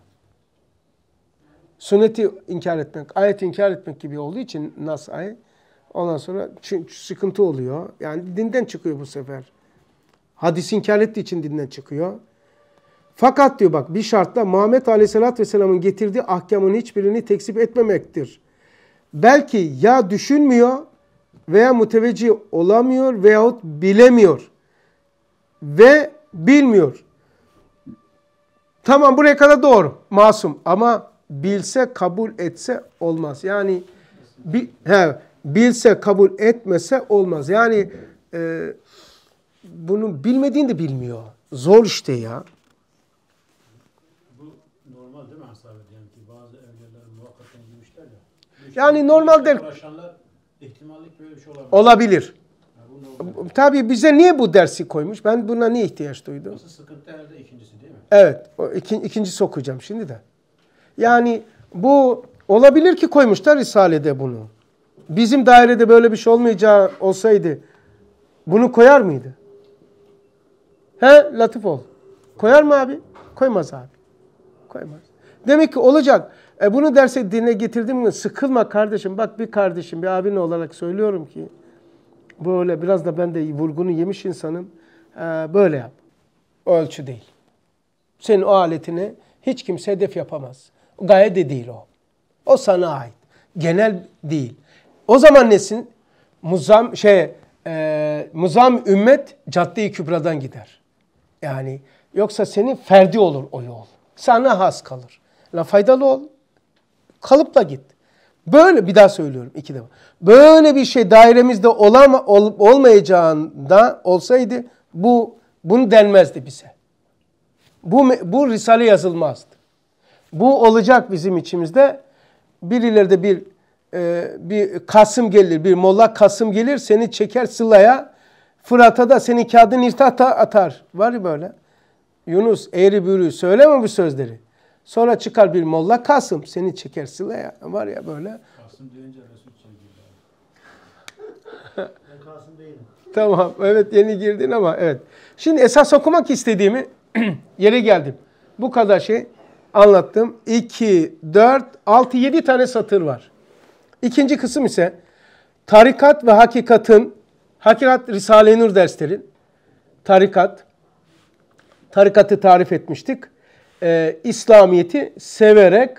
Sünneti inkar etmek, ayet inkar etmek gibi olduğu için nas Ondan sonra sıkıntı oluyor. Yani dinden çıkıyor bu sefer. Hadis inkar ettiği için dinden çıkıyor. Fakat diyor bak bir şartla Muhammed Aleyhisselatü Vesselam'ın getirdiği ahkamın hiçbirini tekzip etmemektir. Belki ya düşünmüyor veya müteveccih olamıyor veyahut bilemiyor ve bilmiyor. Tamam buraya kadar doğru. Masum ama bilse kabul etse olmaz. Yani bi, he, bilse kabul etmese olmaz. Yani e, bunu bilmediğini de bilmiyor. Zor işte ya. Yani ki normal der. Uğraşanlar ihtimallik böyle bir şey olabilir. Olabilir tabii bize niye bu dersi koymuş? Ben buna niye ihtiyaç duydum? Nasıl sıkıntı herhalde ikincisi değil mi? Evet. O iki, ikinci sokacağım şimdi de. Yani bu olabilir ki koymuşlar Risale'de bunu. Bizim dairede böyle bir şey olmayacağı olsaydı bunu koyar mıydı? He Latif ol. Koyar mı abi? Koymaz abi. Koymaz. Demek ki olacak. E bunu derse dine getirdim mi? Sıkılma kardeşim. Bak bir kardeşim, bir abin olarak söylüyorum ki böyle biraz da ben de vurgunu yemiş insanım. Ee, böyle yap. O ölçü değil. Senin o aletini hiç kimse hedef yapamaz. Gaye de değil o. O sana ait. Genel değil. O zaman nesin? Muzam şey e, muzam ümmet caddi kübradan gider. Yani yoksa senin ferdi olur o yol. Sana has kalır. La faydalı ol. Kalıpla git. Böyle bir daha söylüyorum iki defa. Böyle bir şey dairemizde olama, ol, olmayacağında olsaydı bu bunu denmezdi bize. Bu, bu risale yazılmazdı. Bu olacak bizim içimizde. Birilerde bir e, bir Kasım gelir, bir Molla Kasım gelir seni çeker Sıla'ya. Fırat'a da seni kağıdını irtihata atar. Var ya böyle. Yunus eğri bürü söyleme bu sözleri. Sonra çıkar bir molla Kasım seni çeker silaya var ya böyle. Kasım deyince Resul çekiyor. ben Kasım değilim. Tamam evet yeni girdin ama evet. Şimdi esas okumak istediğimi yere geldim. Bu kadar şey anlattım. 2, 4, 6, 7 tane satır var. İkinci kısım ise tarikat ve hakikatın, hakikat Risale-i Nur derslerin tarikat, tarikatı tarif etmiştik e, İslamiyet'i severek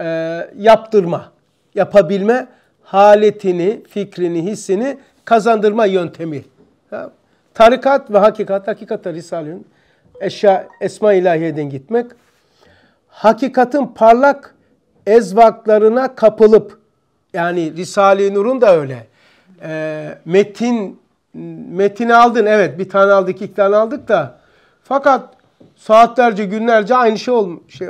e, yaptırma, yapabilme haletini, fikrini, hissini kazandırma yöntemi. Ha? Tarikat ve hakikat, hakikatta Risale'nin eşya, esma ilahiyeden gitmek. hakikatın parlak ezvaklarına kapılıp, yani Risale-i Nur'un da öyle. E, metin, metini aldın, evet bir tane aldık, iki tane aldık da. Fakat Saatlerce, günlerce aynı şey olmuş. Şey.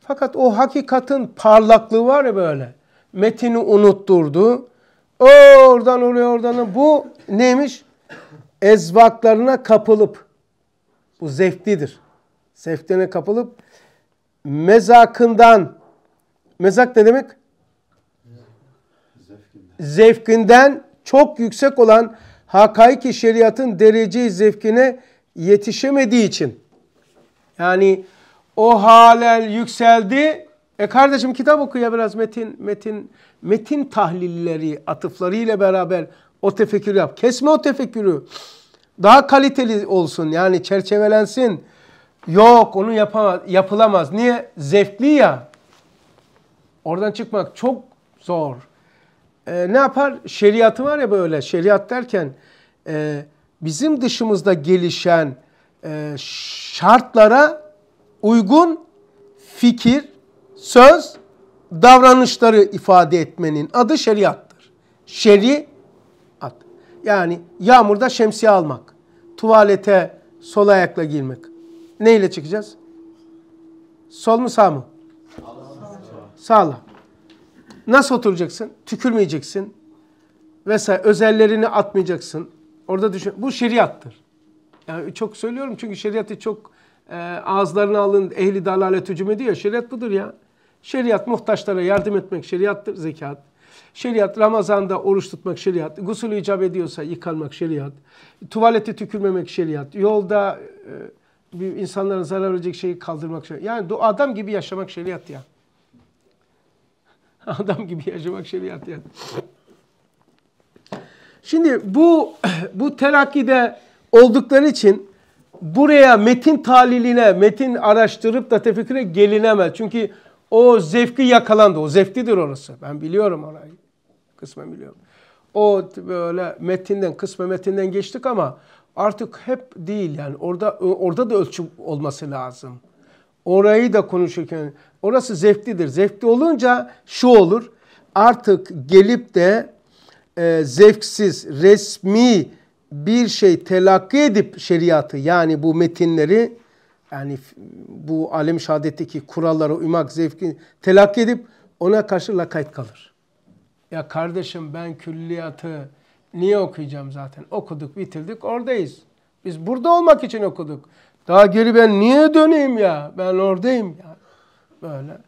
Fakat o hakikatin parlaklığı var ya böyle. Metini unutturdu. Oradan oraya oradan. Bu neymiş? Ezvaklarına kapılıp. Bu zevklidir. Zevklerine kapılıp mezakından mezak ne demek? Zevkinden. Zevkinden çok yüksek olan hakaiki şeriatın derece zevkine yetişemediği için yani o halel yükseldi. E kardeşim kitap oku biraz metin metin metin tahlilleri atıflarıyla beraber o tefekkür yap. Kesme o tefekkürü. Daha kaliteli olsun yani çerçevelensin. Yok onu yapamaz, yapılamaz. Niye? Zevkli ya. Oradan çıkmak çok zor. Ee, ne yapar? Şeriatı var ya böyle. Şeriat derken e, bizim dışımızda gelişen e, şartlara uygun fikir, söz, davranışları ifade etmenin adı şeriattır. Şeri Yani yağmurda şemsiye almak, tuvalete sol ayakla girmek. Neyle çıkacağız? Sol mu sağ mı? Sağla. Nasıl oturacaksın? Tükürmeyeceksin. Vesaire özellerini atmayacaksın. Orada düşün. Bu şeriattır. Yani çok söylüyorum çünkü şeriatı çok e, ağızlarına alın ehli dalalet hücum ediyor. Şeriat budur ya. Şeriat muhtaçlara yardım etmek şeriattır zekat. Şeriat Ramazan'da oruç tutmak şeriat. Gusül icap ediyorsa yıkanmak şeriat. Tuvalete tükürmemek şeriat. Yolda e, insanlara zarar verecek şeyi kaldırmak şeriat. Yani adam gibi yaşamak şeriat ya. Adam gibi yaşamak şeriat ya. Şimdi bu bu telakkide oldukları için buraya metin taliline, metin araştırıp da tefekküre gelinemez. Çünkü o zevki yakalandı. O zevklidir orası. Ben biliyorum orayı. Kısmen biliyorum. O böyle metinden, kısmen metinden geçtik ama artık hep değil yani. Orada orada da ölçü olması lazım. Orayı da konuşurken orası zevklidir. Zevkli olunca şu olur. Artık gelip de e, zevksiz, resmi bir şey telakki edip şeriatı yani bu metinleri yani bu alem şehadetteki kuralları uymak zevki telakki edip ona karşı lakayt kalır. Ya kardeşim ben külliyatı niye okuyacağım zaten? Okuduk, bitirdik, oradayız. Biz burada olmak için okuduk. Daha geri ben niye döneyim ya? Ben oradayım ya. Böyle.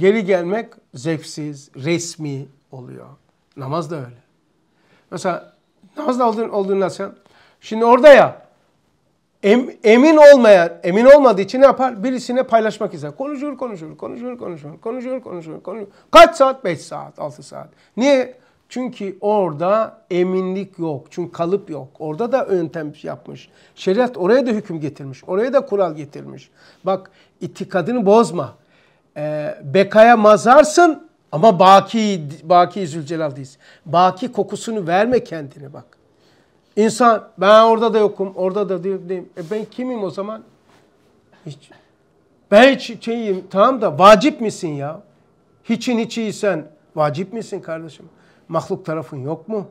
Geri gelmek zevksiz, resmi oluyor. Namaz da öyle. Mesela Nasıl olduğunu nasıl? Şimdi orada ya em, emin olmayan, emin olmadığı için ne yapar? Birisine paylaşmak ister. Konuşur, konuşur, konuşur, konuşur, konuşur, konuşur, konuşur. Kaç saat? Beş saat, altı saat. Niye? Çünkü orada eminlik yok. Çünkü kalıp yok. Orada da yöntem yapmış. Şeriat oraya da hüküm getirmiş. Oraya da kural getirmiş. Bak itikadını bozma. Ee, bekaya mazarsın ama baki, baki Zülcelal değiliz. Baki kokusunu verme kendine bak. İnsan ben orada da yokum, orada da değilim. E ben kimim o zaman? Hiç. Ben hiç şeyim, tamam da vacip misin ya? Hiçin hiçiysen vacip misin kardeşim? Mahluk tarafın yok mu?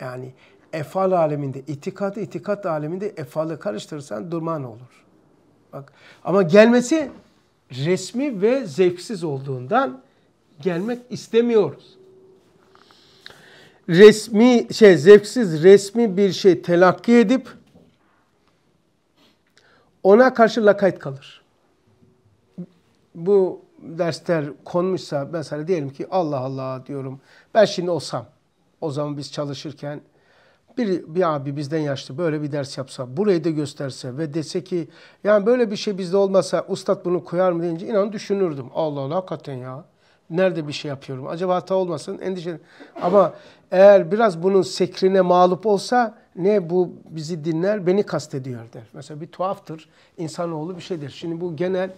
Yani efal aleminde itikat itikat aleminde efalı karıştırırsan durman olur. Bak ama gelmesi resmi ve zevksiz olduğundan gelmek istemiyoruz. Resmi şey zevksiz resmi bir şey telakki edip ona karşı lakayt kalır. Bu dersler konmuşsa mesela diyelim ki Allah Allah diyorum. Ben şimdi olsam o zaman biz çalışırken bir, bir abi bizden yaşlı böyle bir ders yapsa, burayı da gösterse ve dese ki yani böyle bir şey bizde olmasa ustad bunu koyar mı deyince inan düşünürdüm. Allah Allah hakikaten ya. Nerede bir şey yapıyorum? Acaba hata olmasın? Endişe. Ama eğer biraz bunun sekrine mağlup olsa ne bu bizi dinler beni kastediyor der. Mesela bir tuhaftır. İnsanoğlu bir şeydir. Şimdi bu genel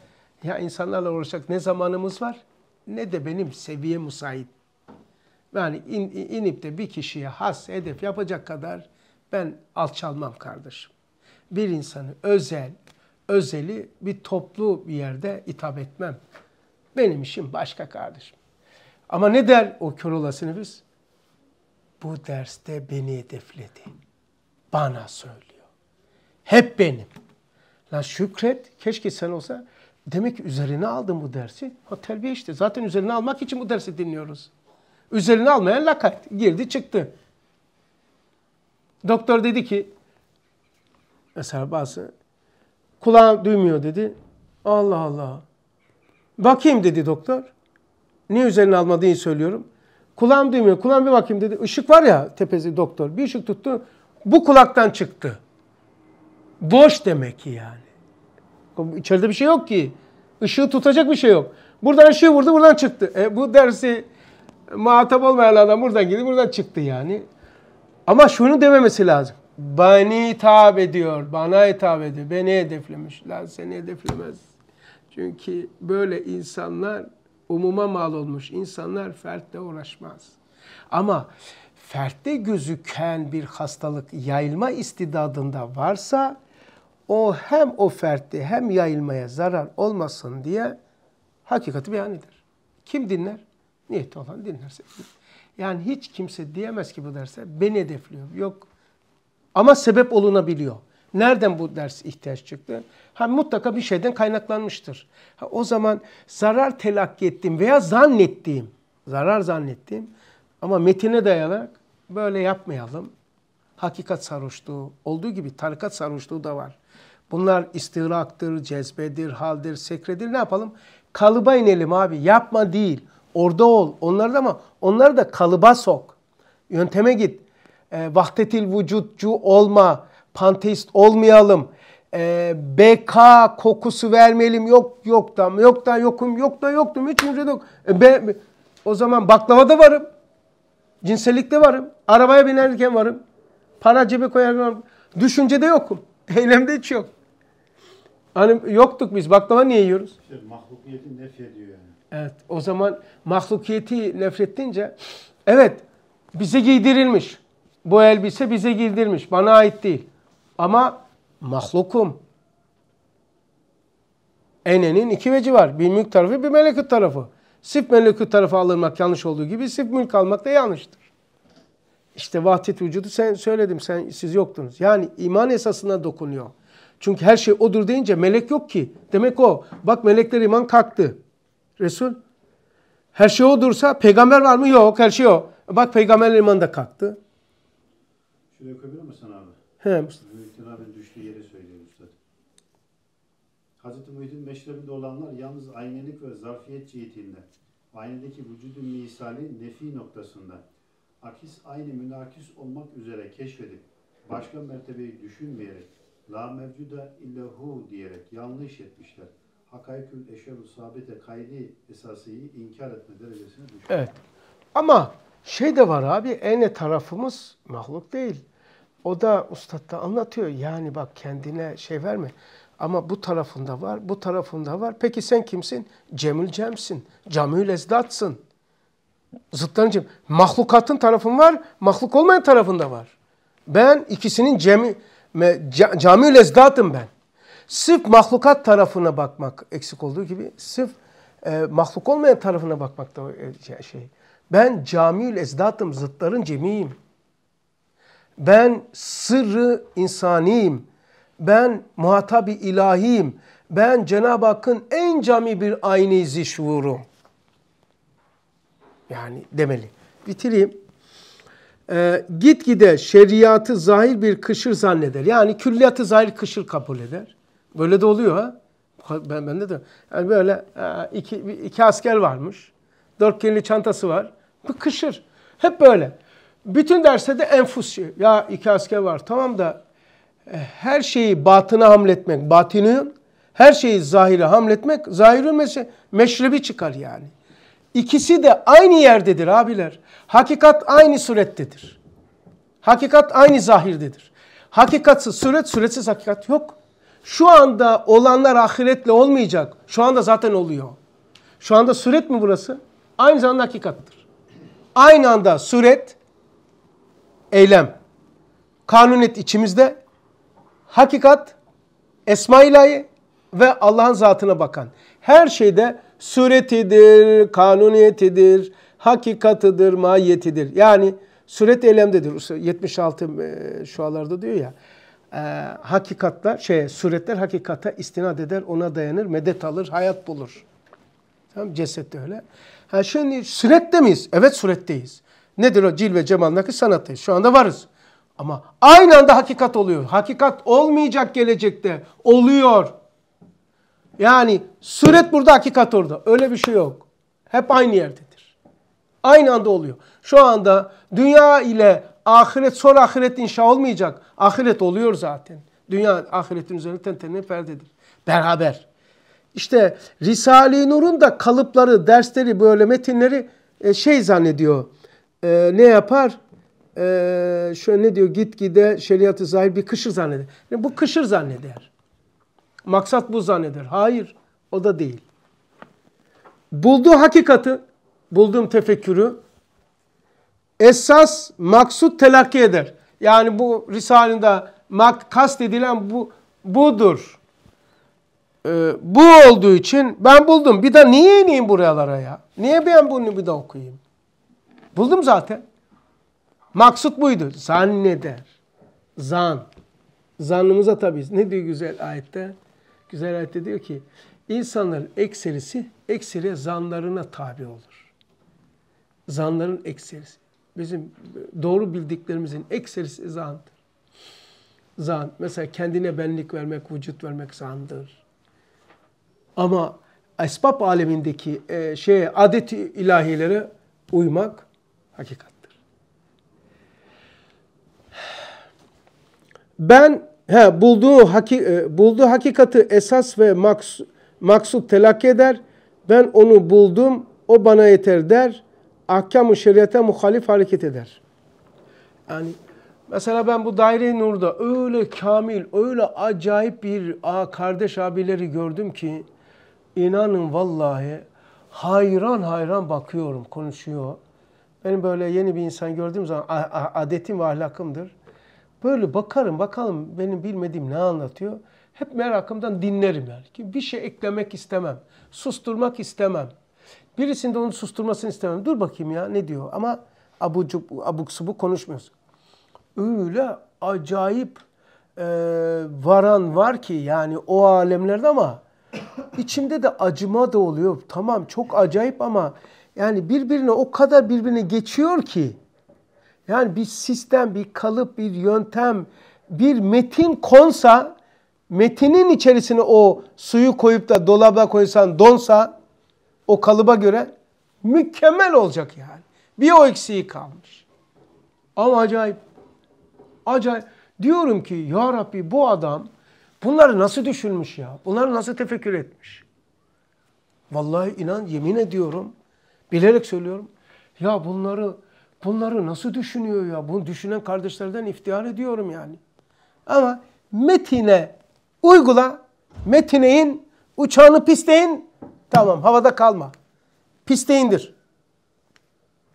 ya insanlarla uğraşacak ne zamanımız var ne de benim seviye müsait yani in, inip de bir kişiye has hedef yapacak kadar ben alçalmam kardeşim. Bir insanı özel, özeli bir toplu bir yerde hitap etmem. Benim işim başka kardeşim. Ama ne der o kör olası nefis? Bu derste beni hedefledi. Bana söylüyor. Hep benim. Lan şükret. Keşke sen olsa. Demek ki üzerine aldın bu dersi. Ha terbiye işte. Zaten üzerine almak için bu dersi dinliyoruz. Üzerine almayan lakayt. Girdi çıktı. Doktor dedi ki mesela bazı kulağı duymuyor dedi. Allah Allah. Bakayım dedi doktor. Niye üzerine almadığını söylüyorum. Kulağım duymuyor. Kulağım bir bakayım dedi. Işık var ya tepesi doktor. Bir ışık tuttu. Bu kulaktan çıktı. Boş demek ki yani. İçeride bir şey yok ki. Işığı tutacak bir şey yok. Buradan ışığı vurdu buradan çıktı. E, bu dersi muhatap olmayan adam buradan girdi buradan çıktı yani. Ama şunu dememesi lazım. Bana hitap ediyor, bana hitap ediyor. Beni hedeflemiş. Lan seni hedeflemez. Çünkü böyle insanlar umuma mal olmuş. İnsanlar fertle uğraşmaz. Ama fertte gözüken bir hastalık yayılma istidadında varsa o hem o fertte hem yayılmaya zarar olmasın diye hakikati beyan eder. Kim dinler? niyeti olan dinlerse. Yani hiç kimse diyemez ki bu derse beni hedefliyor. Yok. Ama sebep olunabiliyor. Nereden bu ders ihtiyaç çıktı? Ha mutlaka bir şeyden kaynaklanmıştır. Ha, o zaman zarar telakki ettiğim veya zannettiğim, zarar zannettiğim ama metine dayanak böyle yapmayalım. Hakikat sarhoşluğu olduğu gibi tarikat sarhoşluğu da var. Bunlar istiraktır, cezbedir, haldir, sekredir. Ne yapalım? Kalıba inelim abi. Yapma değil. Orada ol. Onları da ama onları da kalıba sok. Yönteme git. E, vahdetil vücutcu olma. Panteist olmayalım. E, ee, BK kokusu vermeyelim. Yok yok da yok da yokum yok da yoktum. Üçüncü yok. E, ben, o zaman baklava da varım. Cinsellikte varım. Arabaya binerken varım. Para cebe koyarken varım. Düşüncede yokum. Eylemde hiç yok. Hani yoktuk biz. Baklava niye yiyoruz? İşte mahlukiyetin nefret ediyor yani. Evet. O zaman mahlukiyeti nefrettince evet bize giydirilmiş. Bu elbise bize giydirilmiş. Bana ait değil. Ama mahlukum. Enenin iki veci var. Bir mülk tarafı bir melekut tarafı. sif melekut tarafı alınmak yanlış olduğu gibi sif mülk almak da yanlıştır. İşte vahdet vücudu sen söyledim sen siz yoktunuz. Yani iman esasına dokunuyor. Çünkü her şey odur deyince melek yok ki. Demek o. Bak melekler iman kalktı. Resul. Her şey o dursa peygamber var mı? Yok her şey o. Bak peygamber iman da kalktı. Şunu yapabilir misin abi? He Muhittin abi düştüğü yeri söylüyor Üstad. Hazreti Muhittin meşrebinde olanlar yalnız aynelik ve zarfiyet cihetinde. Aynedeki vücudun misali nefi noktasında. Akis aynı münakis olmak üzere keşfedip başka mertebeyi düşünmeyerek la mevcuda illa hu diyerek yanlış etmişler hakaykül eşyalu sabite kaydi esasiyi inkar etme derecesine düşüyor. Evet. Ama şey de var abi ene tarafımız mahluk değil. O da ustad da anlatıyor. Yani bak kendine şey verme. Ama bu tarafında var, bu tarafında var. Peki sen kimsin? Cemül Cem'sin. Camül Ezdat'sın. Zıtlanıcı. Mahlukatın tarafın var, mahluk olmayan tarafında var. Ben ikisinin cemi, camül ezdatım ben. Sırf mahlukat tarafına bakmak eksik olduğu gibi sırf e, mahluk olmayan tarafına bakmak da e, şey, şey. Ben camiül ezdatım, zıtların cemiyim. Ben sırrı insaniyim. Ben muhatabi ilahiyim. Ben Cenab-ı Hakk'ın en cami bir aynı izi şuuru. Yani demeli. Bitireyim. Ee, gitgide şeriatı zahir bir kışır zanneder. Yani külliyatı zahir kışır kabul eder. Böyle de oluyor ha. Ben, bende de. Yani böyle iki, iki asker varmış. Dört kelli çantası var. Bıkışır. Hep böyle. Bütün derste de enfus şey. Ya iki asker var. Tamam da e, her şeyi batına hamletmek, batini, her şeyi zahire hamletmek, zahirün meşre, meşrebi çıkar yani. İkisi de aynı yerdedir abiler. Hakikat aynı surettedir. Hakikat aynı zahirdedir. Hakikatsiz suret, suretsiz hakikat yok. Şu anda olanlar ahiretle olmayacak. Şu anda zaten oluyor. Şu anda suret mi burası? Aynı zamanda hakikattır. Aynı anda suret, eylem, kanunet içimizde, hakikat, esma ilahi ve Allah'ın zatına bakan. Her şeyde suretidir, kanuniyetidir, hakikatıdır, mahiyetidir. Yani suret eylemdedir. 76 e, şu şualarda diyor ya e, hakikatler, şey, suretler hakikata istinad eder, ona dayanır, medet alır, hayat bulur. Tamam ceset de öyle. Ha şimdi surette miyiz? Evet suretteyiz. Nedir o cilve cemaldaki sanatı? Şu anda varız. Ama aynı anda hakikat oluyor. Hakikat olmayacak gelecekte. Oluyor. Yani suret burada hakikat orada. Öyle bir şey yok. Hep aynı yerdedir. Aynı anda oluyor. Şu anda dünya ile Ahiret sonra ahiret inşa olmayacak. Ahiret oluyor zaten. Dünya ahiretin üzerine tentenine perdedir. Beraber. İşte Risale-i Nur'un da kalıpları, dersleri, böyle metinleri e, şey zannediyor. E, ne yapar? E, şöyle ne diyor? Git gide şeriatı zahir bir kışır zanneder. Yani bu kışır zanneder. Maksat bu zanneder. Hayır. O da değil. Bulduğu hakikati, bulduğum tefekkürü esas maksut telakki eder. Yani bu Risale'de mak kastedilen bu budur. Ee, bu olduğu için ben buldum. Bir de niye ineyim buralara ya? Niye ben bunu bir de okuyayım? Buldum zaten. Maksut buydu. Zanneder. Zan. zanımıza tabii. Ne diyor güzel ayette? Güzel ayette diyor ki insanların ekserisi ekseriye zanlarına tabi olur. Zanların ekserisi bizim e, doğru bildiklerimizin ekserisi zandır. Zan. Mesela kendine benlik vermek, vücut vermek zandır. Ama esbab alemindeki e, şeye, adet ilahilere uymak hakikattir. Ben he, bulduğu, haki, e, bulduğu hakikati esas ve maks, maksut telakki eder. Ben onu buldum, o bana yeter der.'' ahkam-ı şeriate muhalif hareket eder. Yani mesela ben bu daire nurda öyle kamil, öyle acayip bir kardeş abileri gördüm ki inanın vallahi hayran hayran bakıyorum konuşuyor. Benim böyle yeni bir insan gördüğüm zaman adetim ve ahlakımdır. Böyle bakarım bakalım benim bilmediğim ne anlatıyor. Hep merakımdan dinlerim yani. Bir şey eklemek istemem. Susturmak istemem. Birisinde onu susturmasını istemem. Dur bakayım ya ne diyor ama abucuk, abuk subuk konuşmuyorsun. Öyle acayip e, varan var ki yani o alemlerde ama içimde de acıma da oluyor. Tamam çok acayip ama yani birbirine o kadar birbirine geçiyor ki yani bir sistem, bir kalıp, bir yöntem, bir metin konsa metinin içerisine o suyu koyup da dolaba koysan donsa o kalıba göre mükemmel olacak yani. Bir o eksiği kalmış. Ama acayip. Acayip. Diyorum ki ya Rabbi bu adam bunları nasıl düşünmüş ya? Bunları nasıl tefekkür etmiş? Vallahi inan yemin ediyorum. Bilerek söylüyorum. Ya bunları bunları nasıl düşünüyor ya? Bunu düşünen kardeşlerden iftihar ediyorum yani. Ama metine uygula. Metineyin uçağını pisleyin. Tamam havada kalma. Piste indir.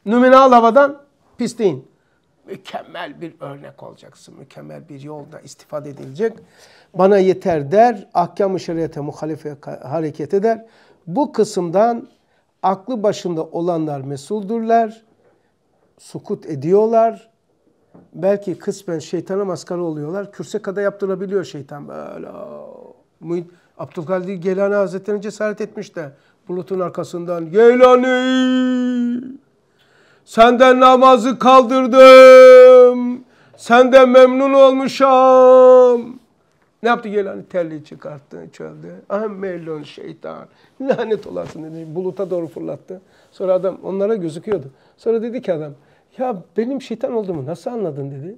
Nümene havadan piste in. Mükemmel bir örnek olacaksın. Mükemmel bir yolda istifade edilecek. Bana yeter der. Ahkam-ı şeriyete muhalife hareket eder. Bu kısımdan aklı başında olanlar mesuldurlar. Sukut ediyorlar. Belki kısmen şeytana maskara oluyorlar. Kürse kada yaptırabiliyor şeytan. Böyle Abdülkadir Geylani Hazretleri'ne cesaret etmiş de bulutun arkasından Geylani senden namazı kaldırdım. Senden memnun olmuşam. Ne yaptı Geylani? Terliği çıkarttı, çölde. Ammelon şeytan. Lanet olasın dedi. Buluta doğru fırlattı. Sonra adam onlara gözüküyordu. Sonra dedi ki adam, ya benim şeytan olduğumu nasıl anladın dedi.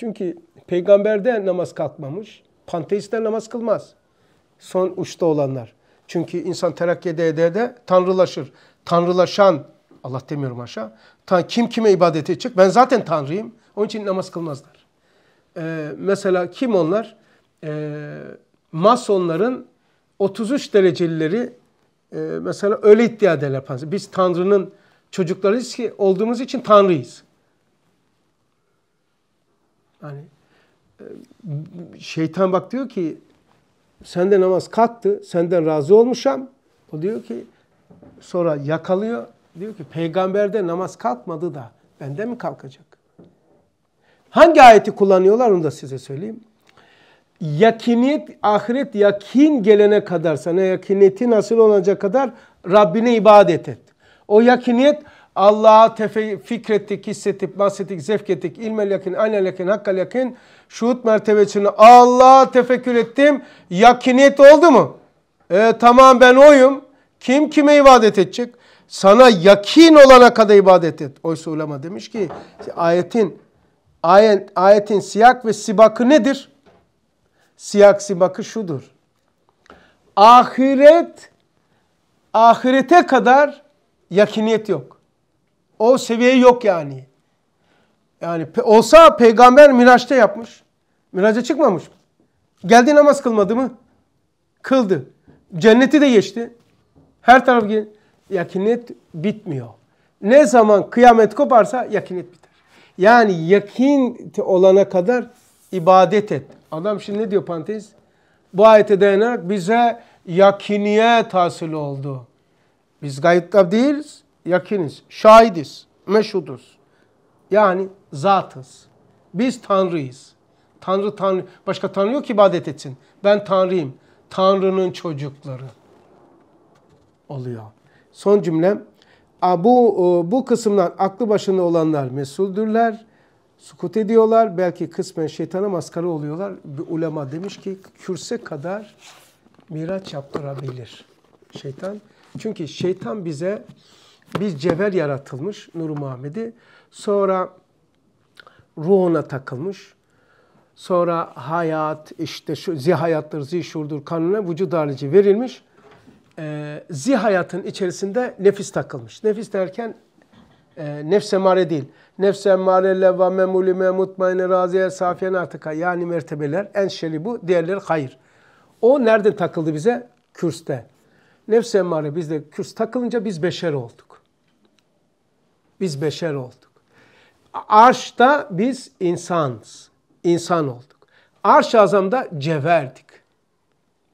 Çünkü peygamberde namaz kalkmamış. Panteistler namaz kılmaz son uçta olanlar. Çünkü insan terakki ede ede de tanrılaşır. Tanrılaşan, Allah demiyorum aşağı, ta, kim kime ibadet edecek? Ben zaten tanrıyım. Onun için namaz kılmazlar. Ee, mesela kim onlar? Ee, masonların 33 derecelileri e, mesela öyle iddia ederler. Biz Tanrı'nın çocuklarıyız ki olduğumuz için Tanrıyız. Yani e, şeytan bak diyor ki Senden namaz kattı, Senden razı olmuşam. O diyor ki sonra yakalıyor. Diyor ki peygamberde namaz kalkmadı da bende mi kalkacak? Hangi ayeti kullanıyorlar onu da size söyleyeyim. Yakiniyet, ahiret yakin gelene kadar sana yakiniyeti nasıl olacak kadar Rabbine ibadet et. O yakiniyet Allah'a tefe, fikrettik, hissettik, bahsettik, zevk ettik. İlmel yakin, aynel yakin, hakkal yakin. Şuhut mertebesini Allah'a tefekkür ettim. Yakiniyet oldu mu? E, tamam ben oyum. Kim kime ibadet edecek? Sana yakin olana kadar ibadet et. Oysa ulema demiş ki ayetin ayet, ayetin siyak ve sibakı nedir? Siyak sibakı şudur. Ahiret ahirete kadar yakiniyet yok. O seviye yok yani. Yani olsa peygamber Miraç'ta yapmış. Miraç'a çıkmamış. Geldi namaz kılmadı mı? Kıldı. Cenneti de geçti. Her taraf yakinet bitmiyor. Ne zaman kıyamet koparsa yakinet biter. Yani yakin olana kadar ibadet et. Adam şimdi ne diyor parantez? Bu ayete dayanarak bize yakiniye tahsil oldu. Biz gayıpta değiliz yakiniz, şahidiz, meşhuduz. Yani zatız. Biz Tanrıyız. Tanrı Tanrı. Başka Tanrı yok ki ibadet etsin. Ben Tanrıyım. Tanrı'nın çocukları oluyor. Son cümle. Bu, e, bu kısımdan aklı başında olanlar mesuldürler. Sukut ediyorlar. Belki kısmen şeytana maskara oluyorlar. Bir ulema demiş ki kürse kadar miraç yaptırabilir şeytan. Çünkü şeytan bize bir cevher yaratılmış Nur Muhammed'i. Sonra ruhuna takılmış. Sonra hayat, işte şu zihayatlar, zihşurdur kanuna vücut harici verilmiş. E, ee, zihayatın içerisinde nefis takılmış. Nefis derken e, nefs emare değil. nefse mare levva, memuli, memutmayne, raziye, safiyen artıka. Yani mertebeler. En şeri bu. Diğerleri hayır. O nerede takıldı bize? Kürste. Nefse mare bizde kürs takılınca biz beşer olduk. Biz beşer olduk. Arş'ta biz insanız. insan olduk. Arş azamda ceverdik.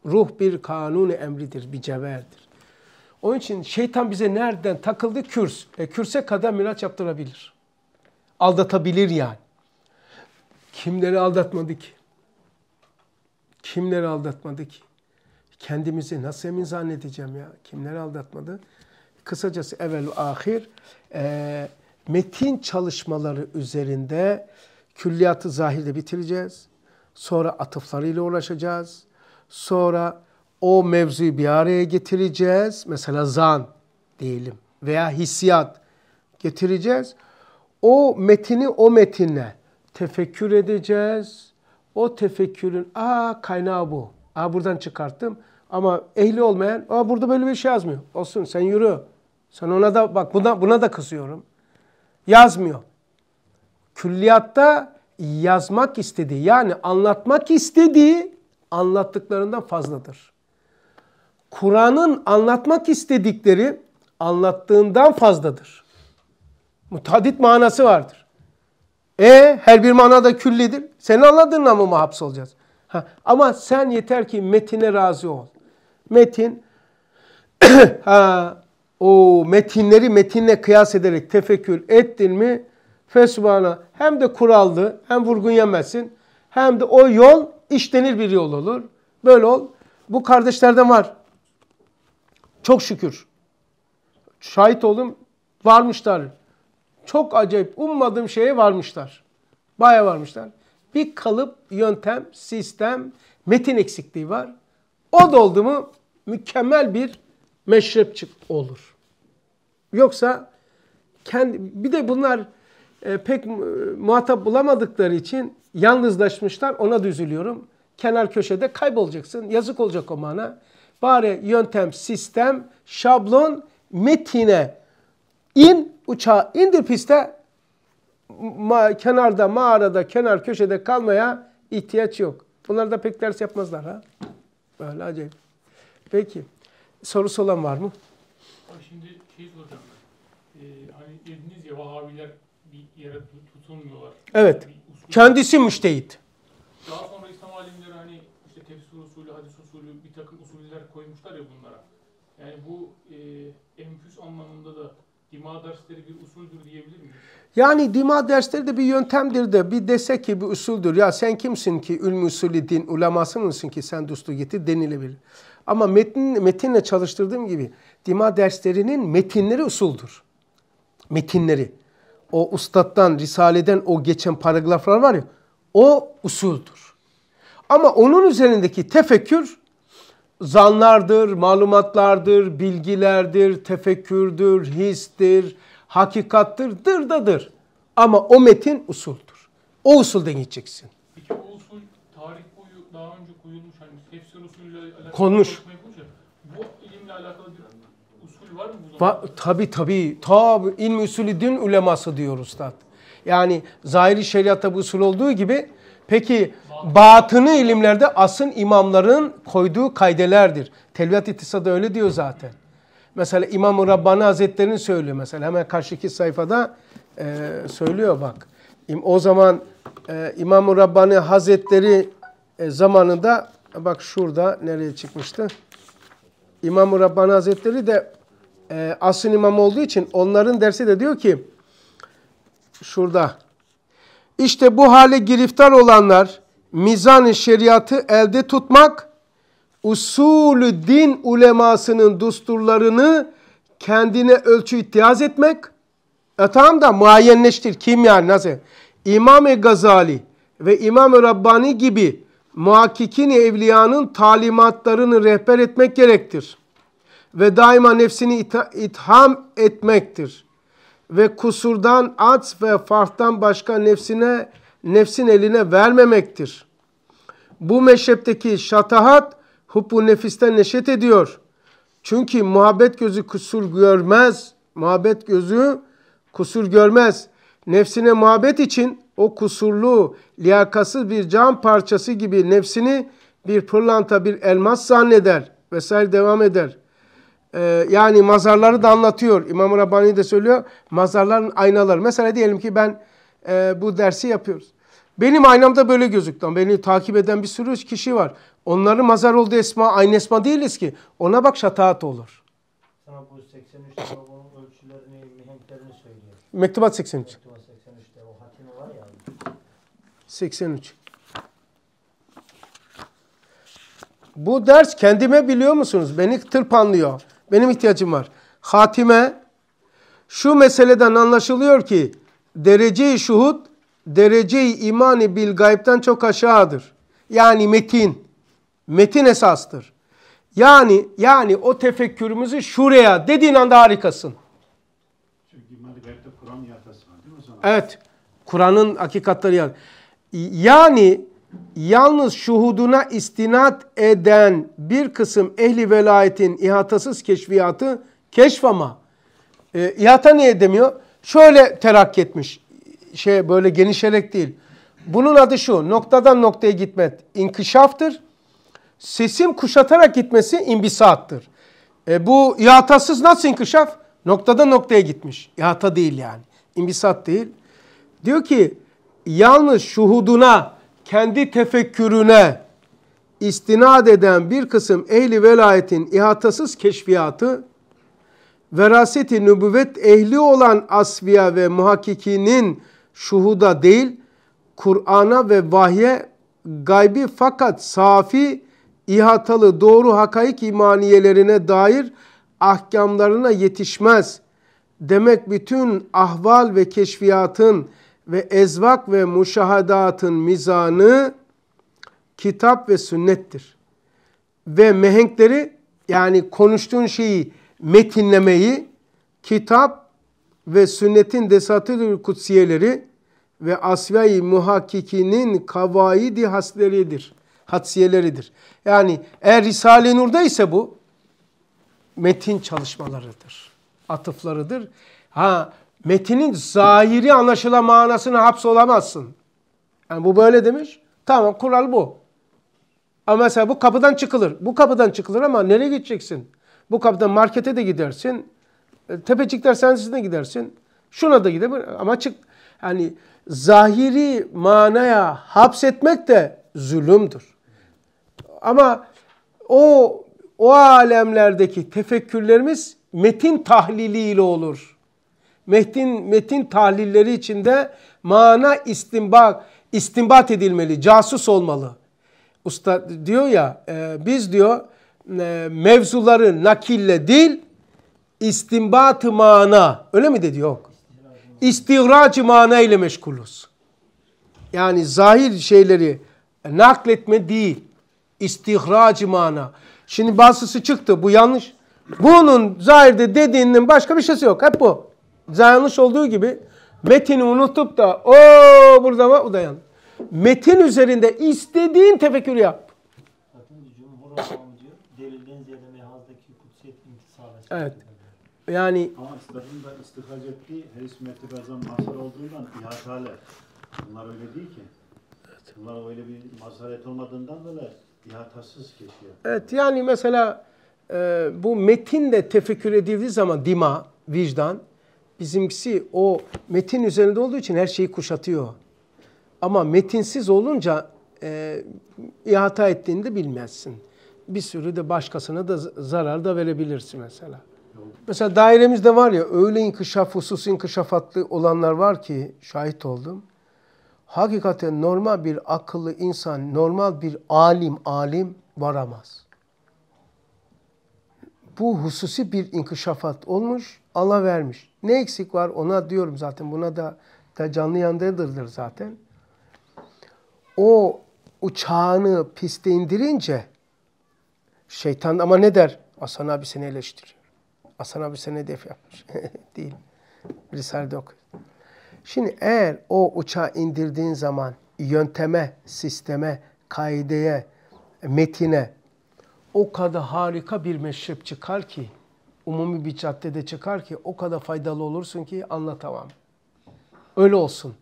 Ruh bir kanuni emridir, bir ceverdir. Onun için şeytan bize nereden takıldı? Kürs. E, kürse kadar mülaç yaptırabilir. Aldatabilir yani. Kimleri aldatmadı ki? Kimleri aldatmadı ki? Kendimizi nasıl emin zannedeceğim ya? Kimleri aldatmadı? kısacası evvel ahir e, metin çalışmaları üzerinde külliyatı zahirde bitireceğiz. Sonra atıflarıyla uğraşacağız. Sonra o mevzuyu bir araya getireceğiz. Mesela zan diyelim veya hissiyat getireceğiz. O metini o metinle tefekkür edeceğiz. O tefekkürün aa kaynağı bu. Aa buradan çıkarttım. Ama ehli olmayan aa burada böyle bir şey yazmıyor. Olsun sen yürü sen ona da bak buna, buna da kızıyorum. Yazmıyor. Külliyatta yazmak istediği yani anlatmak istediği anlattıklarından fazladır. Kur'an'ın anlatmak istedikleri anlattığından fazladır. Mutadit manası vardır. E her bir manada küllidir. Senin anladığınla mı mahaps olacağız? Ha, ama sen yeter ki metine razı ol. Metin ha, o metinleri metinle kıyas ederek tefekkür ettin mi fesubhana hem de kuraldı, hem vurgun yemezsin hem de o yol işlenir bir yol olur. Böyle ol. Bu kardeşlerden var. Çok şükür. Şahit oldum. Varmışlar. Çok acayip. Ummadığım şeye varmışlar. Baya varmışlar. Bir kalıp, yöntem, sistem, metin eksikliği var. O doldu mu mükemmel bir meşrepçik olur. Yoksa kendi, bir de bunlar e, pek muhatap bulamadıkları için yalnızlaşmışlar. Ona da üzülüyorum. Kenar köşede kaybolacaksın. Yazık olacak o mana. Bari yöntem, sistem, şablon, metine in, uçağa indir piste ma kenarda, mağarada, kenar köşede kalmaya ihtiyaç yok. Bunlar da pek ders yapmazlar ha. Böyle acayip. Peki. Sorusu olan var mı? şimdi şey soracağım ben. Ee, hani dediniz ya Vahabiler bir yere tutulmuyorlar. Evet. Bir Kendisi müştehit. Daha sonra İslam alimleri hani işte tefsir usulü, hadis usulü bir takım usuller koymuşlar ya bunlara. Yani bu e, enfüs anlamında da dima dersleri bir usuldür diyebilir miyim? Yani dima dersleri de bir yöntemdir de bir dese ki bir usuldür. Ya sen kimsin ki ülmü usulü din uleması mısın ki sen dostu getir denilebilir. Ama metin, metinle çalıştırdığım gibi dima derslerinin metinleri usuldur. Metinleri. O ustattan, risaleden o geçen paragraflar var ya o usuldur. Ama onun üzerindeki tefekkür zanlardır, malumatlardır, bilgilerdir, tefekkürdür, histir, hakikattır, dırdadır. Ama o metin usuldur. O usulden gideceksin. konmuş. Bu ilimle alakalı usul var mı? Va Tabi tabi. Tabi ilmi usulü din uleması diyor ustad. Yani zahiri şeriatta bu usul olduğu gibi peki batını ilimlerde asın imamların koyduğu kaydelerdir. Telviyat İtisadı öyle diyor zaten. Mesela İmam-ı Rabbani Hazretleri'nin söylüyor mesela. Hemen karşıki sayfada e, söylüyor bak. O zaman e, İmam-ı Rabbani Hazretleri e, zamanında bak şurada nereye çıkmıştı? İmam-ı Rabbani Hazretleri de e, asıl imam olduğu için onların dersi de diyor ki şurada işte bu hale giriftar olanlar mizan-ı şeriatı elde tutmak usulü din ulemasının dusturlarını kendine ölçü ittiyaz etmek e tamam da muayyenleştir kim yani nasıl İmam-ı Gazali ve İmam-ı Rabbani gibi muhakkikini evliyanın talimatlarını rehber etmek gerektir. Ve daima nefsini ita- itham etmektir. Ve kusurdan, aç ve farktan başka nefsine, nefsin eline vermemektir. Bu meşrepteki şatahat hupu nefisten neşet ediyor. Çünkü muhabbet gözü kusur görmez. Muhabbet gözü kusur görmez. Nefsine muhabbet için o kusurlu, liyakasız bir cam parçası gibi nefsini bir pırlanta, bir elmas zanneder vesaire devam eder. Ee, yani mazarları da anlatıyor. İmam Rabbani de söylüyor. Mazarların aynaları. Mesela diyelim ki ben e, bu dersi yapıyoruz. Benim aynamda böyle gözüktü. Beni takip eden bir sürü kişi var. Onların mazar olduğu esma, aynı esma değiliz ki. Ona bak şataat olur. Sana bu 83 ölçülerini, mihenklerini söylüyor. Mektubat 83. 83. Bu ders kendime biliyor musunuz? Beni tırpanlıyor. Benim ihtiyacım var. Hatime şu meseleden anlaşılıyor ki derece-i şuhud derece-i imani bil gaybden çok aşağıdır. Yani metin. Metin esastır. Yani yani o tefekkürümüzü şuraya dediğin anda harikasın. Çünkü Kur'an Evet. Kur'an'ın hakikatleri yani. Yani yalnız şuhuduna istinat eden bir kısım ehli velayetin ihatasız keşfiyatı keşfama. E, ihata niye demiyor? Şöyle terakki etmiş. Şey böyle genişerek değil. Bunun adı şu. Noktadan noktaya gitmek inkişaftır. Sesim kuşatarak gitmesi imbisattır. E, ee, bu ihatasız nasıl inkışaf? Noktadan noktaya gitmiş. İhata değil yani. İmbisat değil. Diyor ki yalnız şuhuduna, kendi tefekkürüne istinad eden bir kısım ehli velayetin ihatasız keşfiyatı, veraseti nübüvvet ehli olan asviya ve muhakkikinin şuhuda değil, Kur'an'a ve vahye gaybi fakat safi, ihatalı doğru hakaik imaniyelerine dair ahkamlarına yetişmez. Demek bütün ahval ve keşfiyatın ve ezvak ve muşahadatın mizanı kitap ve sünnettir. Ve mehenkleri yani konuştuğun şeyi metinlemeyi kitap ve sünnetin desatürül kutsiyeleri ve asvay-i muhakkikinin kavaidi hasleridir. Hatsiyeleridir. Yani eğer Risale-i Nur'da ise bu metin çalışmalarıdır. Atıflarıdır. Ha metinin zahiri anlaşılan manasına hapsolamazsın. Yani bu böyle demiş. Tamam kural bu. Ama mesela bu kapıdan çıkılır. Bu kapıdan çıkılır ama nereye gideceksin? Bu kapıdan markete de gidersin. E, Tepecikler sensizine gidersin. Şuna da gidebilir. Ama çık yani zahiri manaya hapsetmek de zulümdür. Ama o o alemlerdeki tefekkürlerimiz metin tahliliyle olur metin, metin tahlilleri içinde mana istinbat istimbat edilmeli, casus olmalı. Usta diyor ya, e, biz diyor e, mevzuları nakille değil, istimbat mana. Öyle mi dedi? Yok. i̇stihraç mana ile meşguluz. Yani zahir şeyleri nakletme değil, istihraç mana. Şimdi bazısı çıktı, bu yanlış. Bunun zahirde dediğinin başka bir şeysi yok. Hep bu. Dayanış olduğu gibi metini unutup da o burada mı o dayan. Metin üzerinde istediğin tefekkür yap. Evet. Yani ama ıslahın da istihac ettiği her ismi etibazdan mahsur olduğundan ihasale. Bunlar öyle değil ki. Bunlar öyle bir mazharet olmadığından dolayı ihatasız geçiyor. Evet yani mesela e, bu metin de tefekkür edildiği zaman dima, vicdan, bizimkisi o metin üzerinde olduğu için her şeyi kuşatıyor. Ama metinsiz olunca e, ihata ettiğini de bilmezsin. Bir sürü de başkasına da zarar da verebilirsin mesela. Mesela dairemizde var ya öyle inkişaf, husus inkişafatlı olanlar var ki şahit oldum. Hakikaten normal bir akıllı insan, normal bir alim, alim varamaz. Bu hususi bir inkişafat olmuş, Allah vermiş. Ne eksik var ona diyorum zaten. Buna da, da canlı yandırdırdır zaten. O uçağını piste indirince şeytan ama ne der? Hasan abi seni eleştiriyor. Hasan abi seni hedef yapmış. Değil. Risale'de okuyor. Şimdi eğer o uçağı indirdiğin zaman yönteme, sisteme, kaideye, metine o kadar harika bir meşrep çıkar ki umumi bir caddede çıkar ki o kadar faydalı olursun ki anlatamam. Öyle olsun.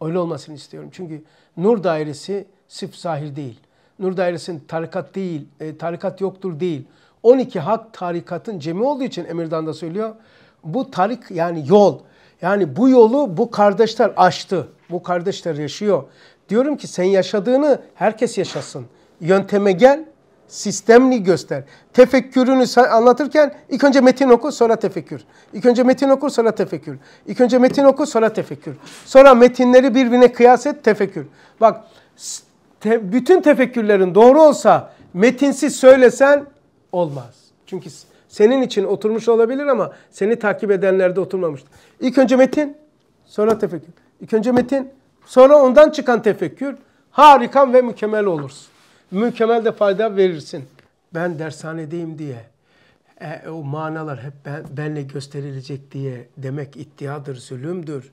Öyle olmasını istiyorum. Çünkü Nur Dairesi sıf zahir değil. Nur Dairesi'nin tarikat değil, e, tarikat yoktur değil. 12 hak tarikatın cemi olduğu için Emirdan da söylüyor. Bu tarik yani yol. Yani bu yolu bu kardeşler açtı. Bu kardeşler yaşıyor. Diyorum ki sen yaşadığını herkes yaşasın. Yönteme gel, Sistemini göster. Tefekkürünü anlatırken ilk önce metin oku sonra tefekkür. İlk önce metin oku sonra tefekkür. İlk önce metin oku sonra tefekkür. Sonra metinleri birbirine kıyas et tefekkür. Bak te bütün tefekkürlerin doğru olsa metinsiz söylesen olmaz. Çünkü senin için oturmuş olabilir ama seni takip edenlerde oturmamıştır. İlk önce metin sonra tefekkür. İlk önce metin sonra ondan çıkan tefekkür. Harikan ve mükemmel olursun mükemmel de fayda verirsin. Ben dershanedeyim diye e, o manalar hep ben, benle gösterilecek diye demek iddiadır, zulümdür.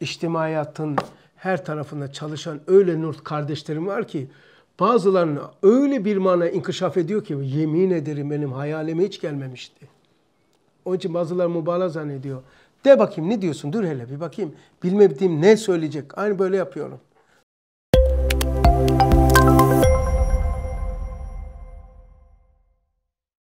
İçtimaiyatın her tarafında çalışan öyle nur kardeşlerim var ki bazılarının öyle bir mana inkişaf ediyor ki yemin ederim benim hayalime hiç gelmemişti. Onun için bazılar mübalağa zannediyor. De bakayım ne diyorsun dur hele bir bakayım. Bilmediğim ne söyleyecek. Aynı böyle yapıyorum.